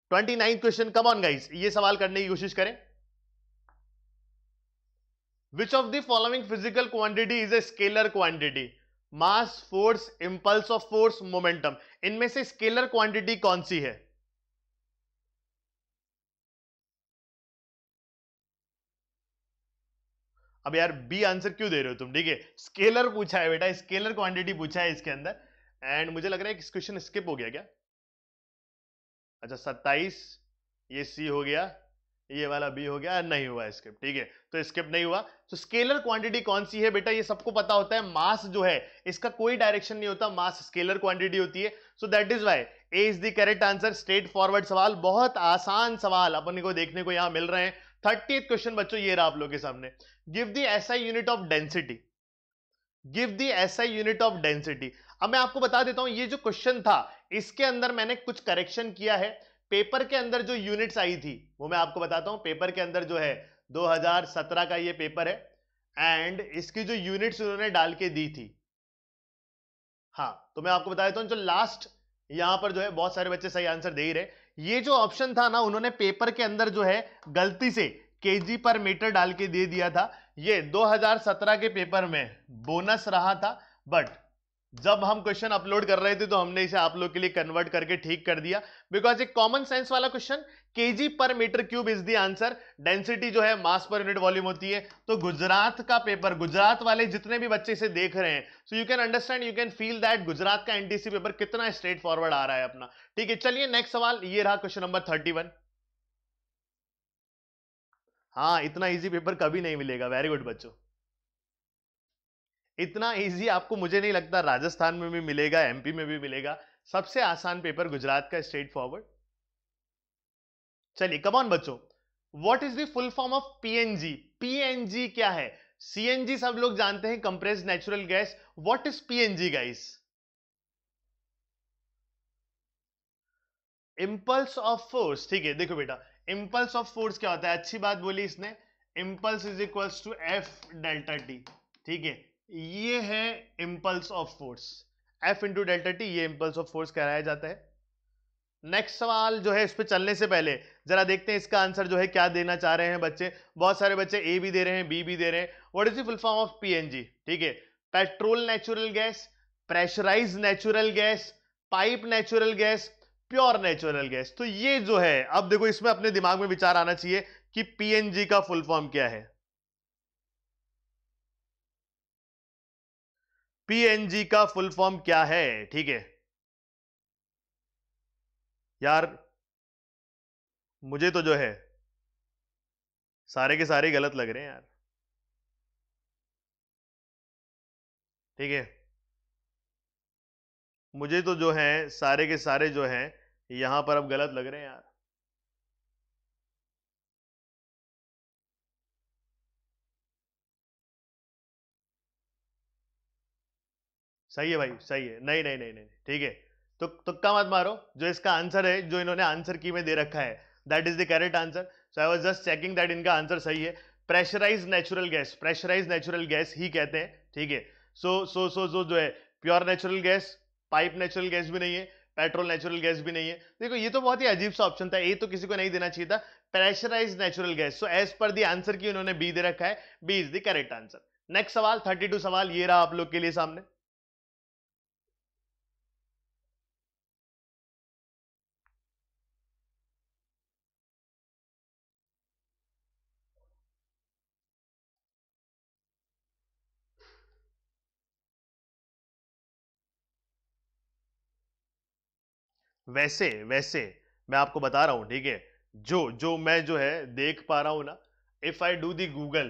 twenty question come on guys ये सवाल करने की कोशिश करें which of the following physical quantity is a scalar quantity mass force impulse of force momentum इनमें से स्केलर क्वांटिटी कौन सी है अब यार बी आंसर क्यों दे रहे हो तुम ठीक है स्केलर पूछा है बेटा स्केलर क्वांटिटी पूछा है इसके अंदर एंड मुझे लग रहा है कि क्वेश्चन स्किप हो गया क्या अच्छा सत्ताईस ये सी हो गया ये वाला बी हो गया नहीं हुआ स्किप ठीक है तो स्किप नहीं हुआ तो स्केलर क्वांटिटी कौन सी है बेटा ये सबको पता होता है मास जो है इसका कोई डायरेक्शन नहीं होता मास स्केलर क्वांटिटी होती है so that is why A is the correct answer straightforward सवाल बहुत आसान सवाल अपने को देखने को यहां मिल रहे हैं थर्टी क्वेश्चन बच्चों ये रहा आप लोग के सामने give the S I unit of density give the S I unit of density अब मैं आपको बता देता हूं ये जो क्वेश्चन था इसके अंदर मैंने कुछ करेक्शन किया है पेपर के अंदर जो यूनिट्स आई थी वो मैं आपको बताता हूं पेपर के अंदर जो है 2017 का ये पेपर है एंड इसकी जो यूनिट्स उन्होंने डाल के दी थी हाँ तो मैं आपको बता देता हूं जो लास्ट यहां पर जो है बहुत सारे बच्चे सही आंसर दे ही रहे ये जो ऑप्शन था ना उन्होंने पेपर के अंदर जो है गलती से के पर मीटर डाल के दे दिया था ये 2017 के पेपर में बोनस रहा था बट जब हम क्वेश्चन अपलोड कर रहे थे तो हमने इसे आप लोग के लिए कन्वर्ट करके ठीक कर दिया बिकॉज एक कॉमन साइंस वाला question K G per metre cube is the answer density जो है मास पर यूनिट वॉल्यूम होती है तो गुजरात का पेपर गुजरात वाले जितने भी बच्चे इसे देख रहे हैं so you can understand you can feel that Gujarat का एनटीसी पेपर कितना स्ट्रेट फॉरवर्ड आ रहा है अपना ठीक है चलिए नेक्स्ट सवाल ये रहा क्वेश्चन नंबर थर्टी वन हाँ इतना ईजी पेपर कभी नहीं मिलेगा वेरी गुड बच्चों इतना इजी आपको मुझे नहीं लगता राजस्थान में भी मिलेगा एमपी में भी मिलेगा सबसे आसान पेपर गुजरात का स्ट्रेट फॉरवर्ड चलिए कमॉन बच्चों what is the full form of PNG PNG क्या है सीएनजी सब लोग जानते हैं compress natural gas what is PNG guys impulse of force ठीक है देखो बेटा इंपल्स ऑफ फोर्स क्या होता है अच्छी बात बोली इसने impulse is equals to F delta T ठीक है ये है impulse of force F into delta T ये इंपल्स ऑफ फोर्स कहलाया जाता है नेक्स्ट सवाल जो है इस पर चलने से पहले जरा देखते हैं इसका आंसर जो है क्या देना चाह रहे हैं बच्चे बहुत सारे बच्चे ए भी दे रहे हैं बी भी दे रहे हैं what is the full form of PNG ठीक है petrol natural gas pressurise natural gas pipe natural gas pure natural gas तो ये जो है अब देखो इसमें अपने दिमाग में विचार आना चाहिए कि पीएनजी का फुल फॉर्म क्या है पीएनजी का फुल फॉर्म क्या है ठीक है यार मुझे तो जो है सारे के सारे गलत लग रहे हैं यार ठीक है मुझे तो जो है सारे के सारे जो है यहां पर अब गलत लग रहे हैं यार सही है भाई सही है नहीं नहीं नहीं नहीं ठीक है तो, तो तुक्का मत मारो जो इसका आंसर है जो इन्होंने आंसर की में दे रखा है that is the correct answer so I was just checking that इनका आंसर सही है pressurise natural gas pressurise natural gas ही कहते हैं ठीक है सो सो सो सो जो है pure natural gas pipe natural gas भी नहीं है पेट्रोल नेचुरल गैस भी नहीं है देखो ये तो बहुत ही अजीब सा ऑप्शन था ए तो किसी को नहीं देना चाहिए था pressurise natural gas so as per the answer key उन्होंने बी दे रखा है B is the correct answer next सवाल 32 सवाल ये रहा आप लोग के लिए सामने वैसे वैसे मैं आपको बता रहा हूं ठीक है जो जो मैं जो है देख पा रहा हूं ना if I do the Google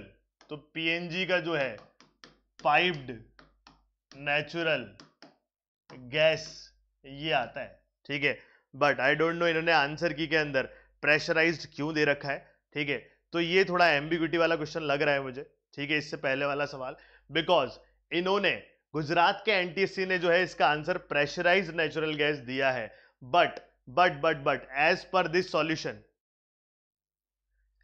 तो पीएनजी का जो है पाइप्ड नेचुरल गैस ये आता है ठीक है बट आई डोंट नो इन्होंने आंसर की के अंदर प्रेशराइज्ड क्यों दे रखा है ठीक है तो ये थोड़ा एम्बिग्यूटी वाला क्वेश्चन लग रहा है मुझे ठीक है इससे पहले वाला सवाल बिकॉज इन्होंने गुजरात के एनटीसी ने जो है इसका आंसर प्रेशराइज नेचुरल गैस दिया है but but but but as per this solution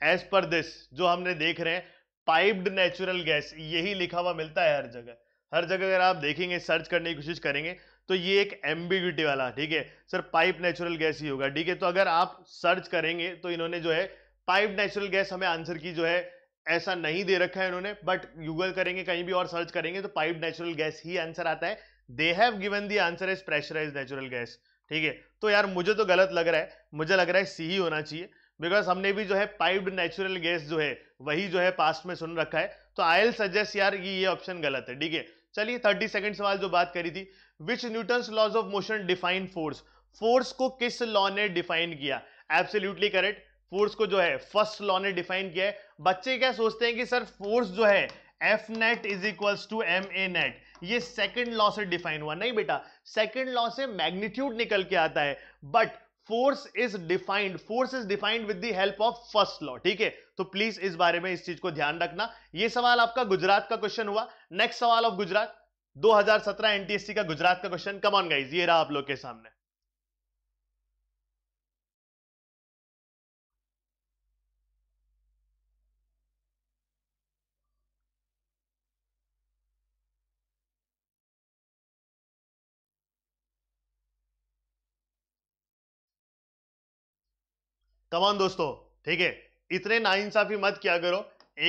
as per this जो हमने देख रहे हैं पाइप्ड नेचुरल गैस यही लिखा हुआ मिलता है हर जगह हर जगह अगर आप देखेंगे सर्च करने की कोशिश करेंगे तो ये एक एम्बिग्यूटी वाला ठीक है सर पाइप नेचुरल गैस ही होगा ठीक है तो अगर आप सर्च करेंगे तो इन्होंने जो है पाइप नेचुरल गैस हमें आंसर की जो है ऐसा नहीं दे रखा है इन्होंने बट गूगल करेंगे कहीं भी और सर्च करेंगे तो पाइप नेचुरल गैस ही आंसर आता है they have given the answer is pressurise natural gas ठीक है तो यार मुझे तो गलत लग रहा है मुझे लग रहा है सी ही होना चाहिए बिकॉज हमने भी जो है पाइप्ड नेचुरल गैस जो है वही जो है पास्ट में सुन रखा है तो आई एल सजेस्ट यार कि ये ऑप्शन गलत है ठीक है चलिए थर्टी सेकेंड सवाल जो बात करी थी which Newton laws of motion define force force को किस लॉ ने डिफाइन किया एब्सोल्यूटली करेक्ट फोर्स को जो है फर्स्ट लॉ ने डिफाइन किया है बच्चे क्या सोचते हैं कि सर फोर्स जो है F net is equals to M A net ये सेकंड लॉ से डिफाइन हुआ नहीं बेटा सेकंड लॉ से मैग्नीट्यूड निकल के आता है but force is defined force is defined with the help of first law ठीक है तो प्लीज इस बारे में इस चीज को ध्यान रखना यह सवाल आपका गुजरात का क्वेश्चन हुआ नेक्स्ट सवाल ऑफ गुजरात 2017 एनटीएससी का गुजरात का क्वेश्चन कमॉन ऑन गाइज ये रहा आप लोग के सामने कमान दोस्तों ठीक है इतने नाइंसाफी मत क्या करो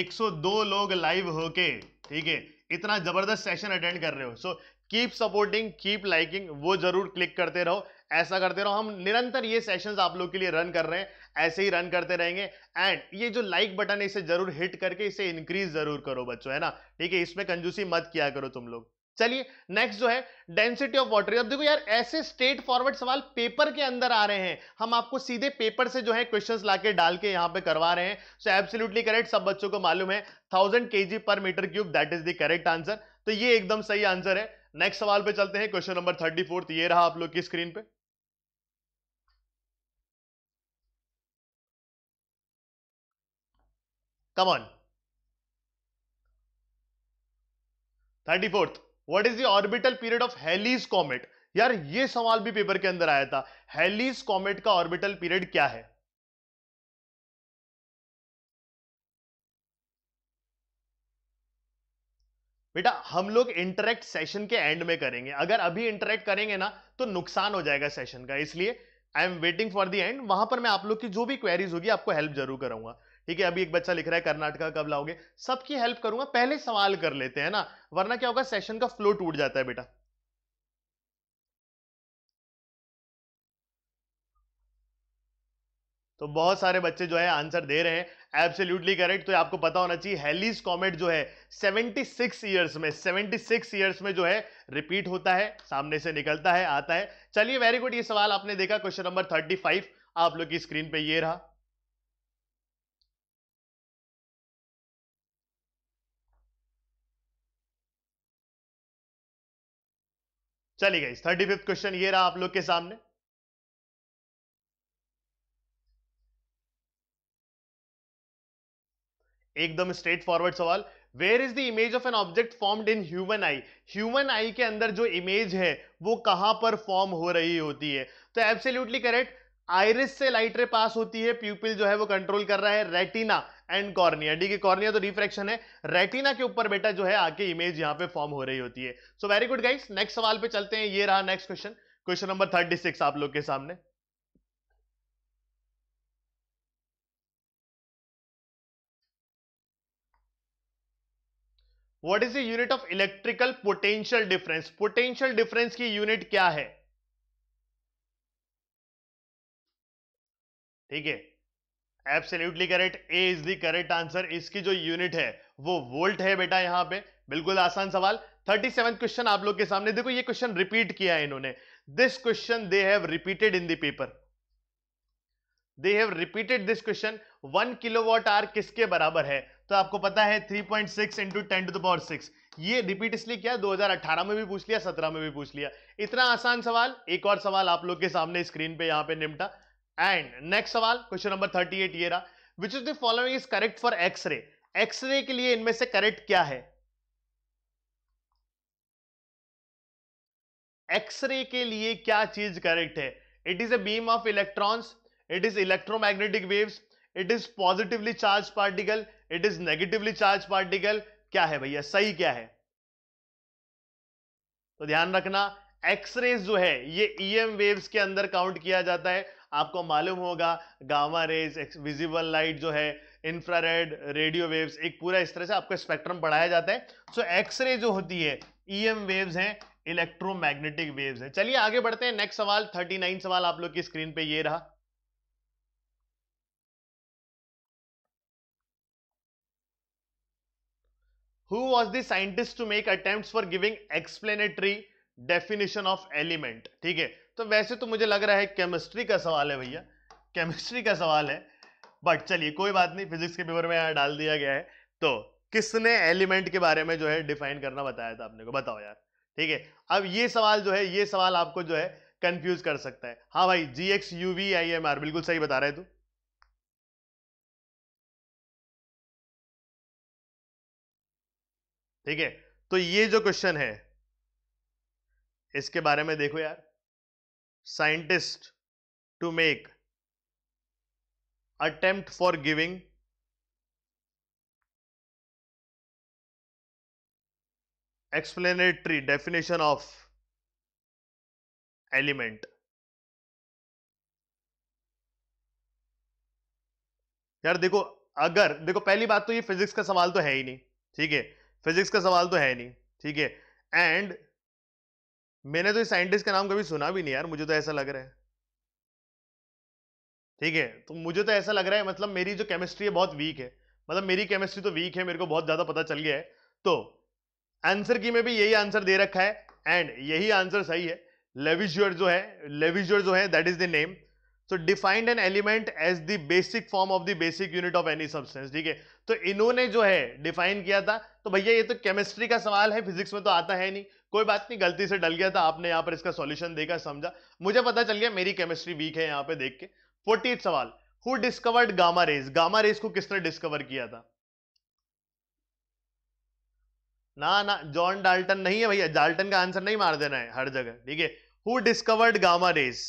102 लोग लाइव होके ठीक है इतना जबरदस्त सेशन अटेंड कर रहे हो so keep supporting keep liking वो जरूर क्लिक करते रहो ऐसा करते रहो हम निरंतर ये सेशंस आप लोग के लिए रन कर रहे हैं ऐसे ही रन करते रहेंगे एंड ये जो लाइक बटन है इसे जरूर हिट करके इसे इंक्रीज जरूर करो बच्चों है ना ठीक है इसमें कंजूसी मत किया करो तुम लोग चलिए नेक्स्ट जो है डेंसिटी ऑफ वाटर अब देखो यार ऐसे स्ट्रेट फॉरवर्ड सवाल पेपर के अंदर आ रहे हैं हम आपको सीधे पेपर से जो है क्वेश्चंस लाके डाल के यहां पे करवा रहे हैं सो एब्सोल्युटली करेक्ट सब बच्चों को मालूम है thousand K per metre cube that is the correct answer तो ये एकदम सही आंसर है नेक्स्ट सवाल पे चलते हैं क्वेश्चन नंबर थर्टी ये रहा आप लोग की स्क्रीन पे come on thirty fourth what is the orbital period of Halley's comet यार ये सवाल भी पेपर के अंदर आया था हेलीज कॉमेट का ऑर्बिटल पीरियड क्या है बेटा हम लोग इंटरेक्ट सेशन के एंड में करेंगे अगर अभी इंटरेक्ट करेंगे ना तो नुकसान हो जाएगा सेशन का इसलिए I am waiting for the end वहां पर मैं आप लोग की जो भी क्वेरीज होगी आपको हेल्प जरूर कराऊंगा ठीक है अभी एक बच्चा लिख रहा है कर्नाटका कब लाओगे सबकी हेल्प करूंगा पहले सवाल कर लेते हैं ना वरना क्या होगा सेशन का फ्लो टूट जाता है बेटा तो बहुत सारे बच्चे जो है आंसर दे रहे हैं एब्सोल्यूटली करेक्ट तो आपको पता होना चाहिए हेलीज कॉमेट जो है 76 ईयर्स में 76 ईयर्स में जो है रिपीट होता है सामने से निकलता है आता है चलिए वेरी गुड ये सवाल आपने देखा क्वेश्चन नंबर 35 आप लोग की स्क्रीन पे ये रहा चलिए गई थर्टी फिफ्थ क्वेश्चन ये रहा आप लोग के सामने एकदम स्ट्रेट फॉरवर्ड सवाल where is the image of an object formed in human eye human eye के अंदर जो इमेज है वो कहां पर फॉर्म हो रही होती है तो एब्सोल्यूटली करेक्ट आयरिस से लाइट रे पास होती है प्यूपिल जो है वो कंट्रोल कर रहा है रेटिना एंड कॉर्निया डी है कॉर्निया तो रिफ्रेक्शन है रेटिना के ऊपर बेटा जो है आके इमेज यहां पे फॉर्म हो रही होती है so very good guys next सवाल पे चलते हैं ये रहा next question question number thirty six आप लोग के सामने what is the unit of electrical potential difference potential difference की यूनिट क्या है ठीक है absolutely correct A is the correct answer इसकी जो यूनिट है वो वोल्ट है बेटा यहां पे बिल्कुल आसान सवाल थर्टी सेवन क्वेश्चन आप लोग के सामने देखो ये क्वेश्चन रिपीट किया है इन्होंने this question they have repeated in the paper they have repeated this question one kilo watt hour किसके बराबर है तो आपको पता है three point six into ten to the power six ये रिपीट इसलिए किया 2018 में भी पूछ लिया 17 में भी पूछ लिया इतना आसान सवाल एक और सवाल आप लोग के सामने स्क्रीन पे यहां पे निमटा एंड नेक्स्ट सवाल क्वेश्चन नंबर थर्टी एट ये रहा which is the following is correct for X-ray X-ray के लिए इनमें से करेक्ट क्या है एक्सरे के लिए क्या चीज करेक्ट है it is a beam of electrons it is electromagnetic waves it is positively charge particle it is negatively charge particle क्या है भैया सही क्या है तो ध्यान रखना एक्सरे जो है ये ईएम e वेव्स के अंदर काउंट किया जाता है आपको मालूम होगा गामा रेज विजिबल लाइट जो है इंफ्रारेड रेडियो वेव्स एक पूरा इस तरह से आपका स्पेक्ट्रम पढ़ाया जाता है सो so, एक्सरे जो होती है ईएम e वेव्स हैं इलेक्ट्रोमैग्नेटिक वेव्स हैं चलिए आगे बढ़ते हैं नेक्स्ट सवाल 39 सवाल आप लोग की स्क्रीन पे ये रहा who was the scientist to make attempts for giving definition of element ठीक है तो वैसे तो मुझे लग रहा है केमिस्ट्री का सवाल है भैया केमिस्ट्री का सवाल है बट चलिए कोई बात नहीं फिजिक्स के पेपर में यहाँ डाल दिया गया है तो किसने एलिमेंट के बारे में जो है डिफाइन करना बताया था आपने को बताओ यार ठीक है अब ये सवाल जो है ये सवाल आपको जो है कंफ्यूज कर सकता है हाँ भाई जी X U V I M R बिल्कुल सही बता रहे तू ठीक है तो ये जो क्वेश्चन है इसके बारे में देखो यार scientist to make attempt for giving explanatory definition of element यार देखो अगर देखो पहली बात तो ये फिजिक्स का सवाल तो है ही नहीं ठीक है फिजिक्स का सवाल तो है ही नहीं ठीक है एंड मैंने तो इस साइंटिस्ट का नाम कभी सुना भी नहीं यार मुझे तो ऐसा लग रहा है ठीक है तो मुझे तो ऐसा लग रहा है मतलब मेरी जो केमिस्ट्री है बहुत वीक है मतलब मेरी केमिस्ट्री तो वीक है मेरे को बहुत ज्यादा पता चल गया है तो आंसर की में भी यही आंसर दे रखा है एंड यही आंसर सही है लेविज्योर जो है लेविज्योर जो है दैट इज द नेम तो defined an element as the basic form of the basic unit of any substance ठीक है तो इन्होंने जो है डिफाइन किया था तो भैया ये तो केमिस्ट्री का सवाल है फिजिक्स में तो आता है नहीं कोई बात नहीं गलती से डल गया था आपने यहां पर इसका सॉल्यूशन देखा समझा मुझे पता चल गया मेरी केमिस्ट्री वीक है यहां पे देख के फोर्टी सवाल who discovered gamma rays gamma rays को किसने डिस्कवर किया था ना ना जॉन डाल्टन नहीं है भैया डाल्टन का आंसर नहीं मार देना है हर जगह ठीक है हु डिस्कवर्ड गामा रेज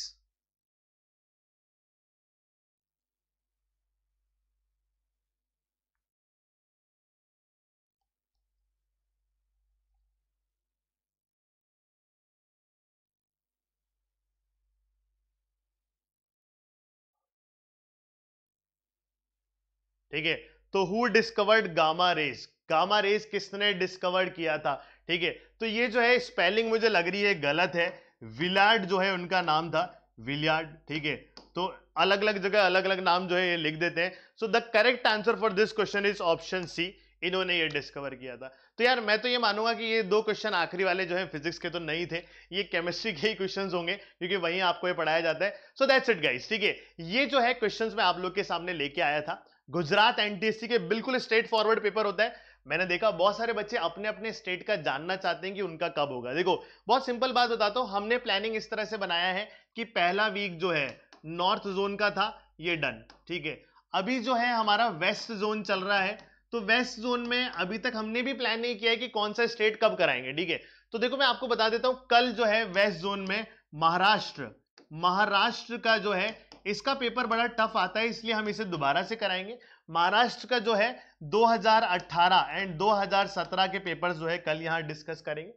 ठीक है तो who discovered gamma rays gamma rays किसने डिस्कवर किया था ठीक है तो ये जो है स्पेलिंग मुझे लग रही है गलत है विलार्ड जो है उनका नाम था विलियार्ड ठीक है तो अलग अलग जगह अलग अलग नाम जो है ये लिख देते हैं so the correct answer for this question is option C इन्होंने ये डिस्कवर किया था तो यार मैं तो ये मानूंगा कि ये दो क्वेश्चन आखिरी वाले जो है फिजिक्स के तो नहीं थे ये केमिस्ट्री के ही क्वेश्चंस होंगे क्योंकि वहीं आपको ये पढ़ाया जाता है सो दैट्स इट गाइस ठीक है ये जो है क्वेश्चंस मैं आप लोग के सामने लेके आया था गुजरात एनटीसी के बिल्कुल स्ट्रेट फॉरवर्ड पेपर होता है मैंने देखा बहुत सारे बच्चे अपने अपने स्टेट का जानना चाहते हैं कि उनका कब होगा देखो बहुत सिंपल बात बताता हूं हमने प्लानिंग इस तरह से बनाया है कि पहला वीक जो है नॉर्थ जोन का था ये डन ठीक है अभी जो है हमारा वेस्ट जोन चल रहा है तो वेस्ट जोन में अभी तक हमने भी प्लान नहीं किया है कि कौन सा स्टेट कब कराएंगे ठीक है तो देखो मैं आपको बता देता हूं कल जो है वेस्ट जोन में महाराष्ट्र महाराष्ट्र का जो है इसका पेपर बड़ा टफ आता है इसलिए हम इसे दोबारा से कराएंगे महाराष्ट्र का जो है 2018 एंड 2017 के पेपर जो है कल यहां डिस्कस करेंगे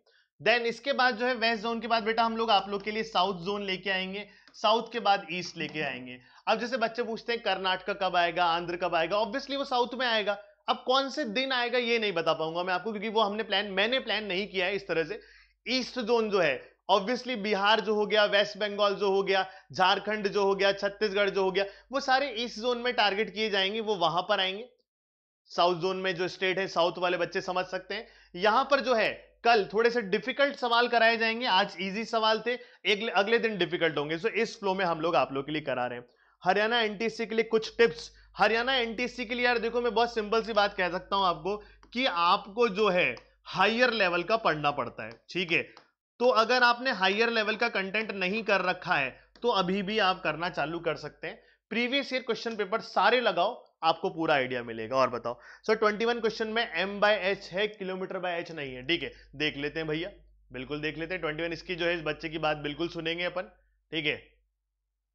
देन इसके बाद जो है वेस्ट जोन के बाद बेटा हम लोग आप लोग के लिए साउथ जोन लेके आएंगे साउथ के बाद ईस्ट लेके आएंगे अब जैसे बच्चे पूछते हैं कर्नाटक कब आएगा आंध्र कब आएगा ऑब्वियसली वो साउथ में आएगा अब कौन से दिन आएगा ये नहीं बता पाऊंगा मैं आपको क्योंकि वो हमने प्लान मैंने प्लान नहीं किया है इस तरह से ईस्ट जोन जो है ऑब्वियसली बिहार जो हो गया वेस्ट बंगाल जो हो गया झारखंड जो हो गया छत्तीसगढ़ जो हो गया वो सारे इस जोन में टारगेट किए जाएंगे वो वहां पर आएंगे साउथ जोन में जो स्टेट है साउथ वाले बच्चे समझ सकते हैं यहां पर जो है कल थोड़े से डिफिकल्ट सवाल कराए जाएंगे आज इजी सवाल थे एक अगले दिन डिफिकल्ट होंगे सो इस फ्लो में हम लोग आप लोग के लिए करा रहे हैं हरियाणा एनटीसी के लिए कुछ टिप्स हरियाणा एनटीसी के लिए यार देखो मैं बहुत सिंपल सी बात कह सकता हूं आपको कि आपको जो है हायर लेवल का पढ़ना पड़ता है ठीक है तो अगर आपने हायर लेवल का कंटेंट नहीं कर रखा है तो अभी भी आप करना चालू कर सकते हैं प्रीवियस ईयर क्वेश्चन पेपर सारे लगाओ आपको पूरा आइडिया मिलेगा और बताओ सर ट्वेंटी वन क्वेश्चन में एम बाय एच है किलोमीटर बाय एच नहीं है ठीक है देख लेते हैं भैया बिल्कुल देख लेते हैं ट्वेंटी वन इसकी जो है इस बच्चे की बात बिल्कुल सुनेंगे अपन ठीक है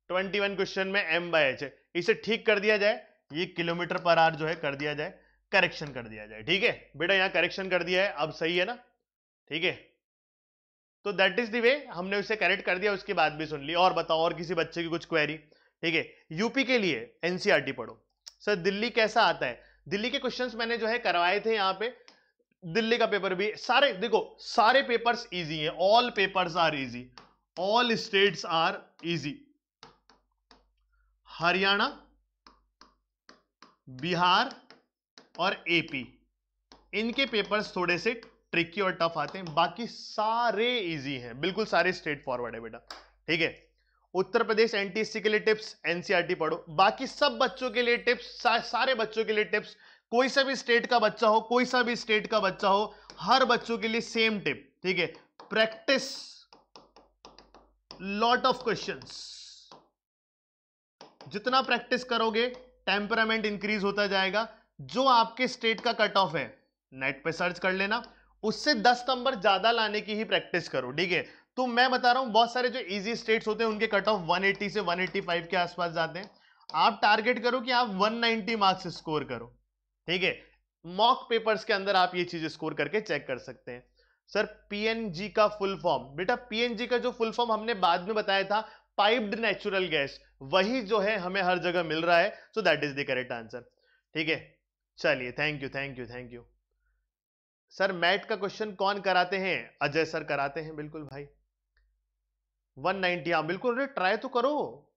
ट्वेंटी वन क्वेश्चन में एम बाय एच है इसे ठीक कर दिया जाए ये किलोमीटर पर आर जो है कर दिया जाए करेक्शन कर दिया जाए ठीक है बेटा यहाँ करेक्शन कर दिया है अब सही है ना ठीक है तो दैट इज दी वे हमने उसे करेक्ट कर दिया उसके बाद भी सुन ली और बताओ और किसी बच्चे की कुछ क्वेरी ठीक है यूपी के लिए एनसीआरटी e पढ़ो सर दिल्ली कैसा आता है दिल्ली के क्वेश्चंस मैंने जो है करवाए थे यहाँ पे दिल्ली का पेपर भी सारे देखो सारे पेपर्स इजी हैं all papers are easy all states are easy Haryana Bihar और एपी इनके पेपर्स थोड़े से ट्रिकी और टफ आते हैं बाकी सारे इजी हैं बिल्कुल सारे स्ट्रेट फॉरवर्ड है बेटा ठीक है उत्तर प्रदेश एनटीएससी के लिए टिप्स एनसीआरटी e पढ़ो बाकी सब बच्चों के लिए टिप्स सारे बच्चों के लिए टिप्स कोई सा भी स्टेट का बच्चा हो कोई सा भी स्टेट का बच्चा हो हर बच्चों के लिए सेम टिप ठीक है प्रैक्टिस लॉट ऑफ क्वेश्चन जितना प्रैक्टिस करोगे टेम्परामेंट इंक्रीज होता जाएगा जो आपके स्टेट का कट ऑफ है नेट पे सर्च कर लेना उससे दस नंबर ज्यादा लाने की ही प्रैक्टिस करो ठीक है तो मैं बता रहा हूं बहुत सारे जो इजी स्टेट्स होते हैं उनके कट ऑफ 180 से 185 के आसपास जाते हैं आप टारगेट करो कि आप 190 मार्क्स स्कोर करो ठीक है मॉक पेपर्स के अंदर आप ये चीज स्कोर करके चेक कर सकते हैं सर पीएनजी का फुल फॉर्म बेटा पीएनजी का जो फुल फॉर्म हमने बाद में बताया था पाइप्ड नेचुरल गैस वही जो है हमें हर जगह मिल रहा है so that is the correct answer ठीक है चलिए thank you thank you thank you sir MAT का क्वेश्चन कौन कराते हैं अजय सर कराते हैं बिल्कुल भाई 190 नाइनटी हाँ बिल्कुल अरे ट्राई तो करो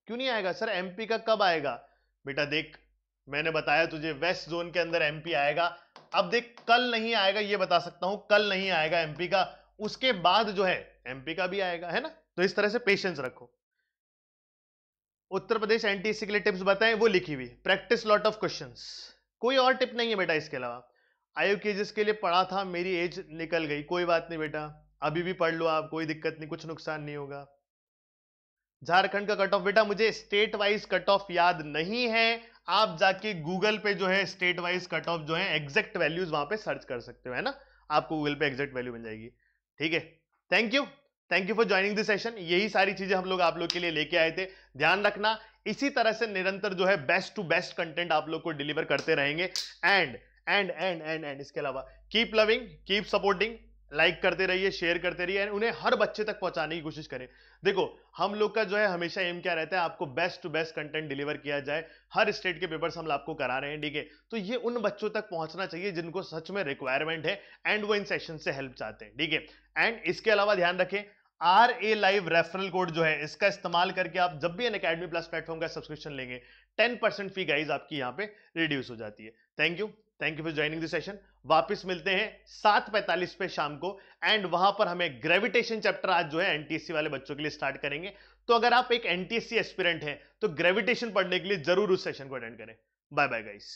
क्यों नहीं आएगा सर एमपी का कब आएगा बेटा देख मैंने बताया तुझे वेस्ट जोन के अंदर एमपी आएगा अब देख कल नहीं आएगा ये बता सकता हूं कल नहीं आएगा एमपी का उसके बाद जो है एमपी का भी आएगा है ना तो इस तरह से पेशेंस रखो उत्तर प्रदेश एनटीसी के लिए टिप्स बताएं वो लिखी हुई प्रैक्टिस लॉट ऑफ क्वेश्चंस कोई और टिप नहीं है बेटा इसके अलावा आयु केजेस के लिए पढ़ा था मेरी एज निकल गई कोई बात नहीं बेटा अभी भी पढ़ लो आप कोई दिक्कत नहीं कुछ नुकसान नहीं होगा झारखंड का कट ऑफ बेटा मुझे स्टेट वाइज कट ऑफ याद नहीं है आप जाके गूगल पे जो है स्टेट वाइज कट ऑफ जो है एग्जैक्ट वैल्यूज वहां पे सर्च कर सकते हो है ना आपको गूगल पे एग्जैक्ट वैल्यू मिल जाएगी ठीक है thank you thank you for joining this session यही सारी चीजें हम लोग आप लोग के लिए लेके आए थे ध्यान रखना इसी तरह से निरंतर जो है बेस्ट टू बेस्ट कंटेंट आप लोग को डिलीवर करते रहेंगे and and and and and इसके अलावा keep loving keep supporting like करते रहिए शेयर करते रहिए एंड उन्हें हर बच्चे तक पहुंचाने की कोशिश करें देखो हम लोग का जो है हमेशा एम क्या रहता है आपको best to best content deliver किया जाए हर स्टेट के पेपर्स हम आपको करा रहे हैं ठीक है तो ये उन बच्चों तक पहुंचना चाहिए जिनको सच में रिक्वायरमेंट है एंड वो इन सेशन से हेल्प चाहते हैं ठीक है एंड इसके अलावा ध्यान रखें R A live referral code जो है इसका इस्तेमाल करके आप जब भी एन अकेडमी प्लस प्लेटफॉर्म का सब्सक्रिप्शन लेंगे टेन परसेंट फी गाइज आपकी यहाँ पे रिड्यूस हो जाती है thank you thank you for joining this session वापस मिलते हैं सात पैंतालीस पे शाम को एंड वहां पर हमें ग्रेविटेशन चैप्टर आज जो है एनटीएससी वाले बच्चों के लिए स्टार्ट करेंगे तो अगर आप एक एनटीएससी एस्पिरेंट हैं तो ग्रेविटेशन पढ़ने के लिए जरूर उस सेशन को अटेंड करें बाय बाय गाइस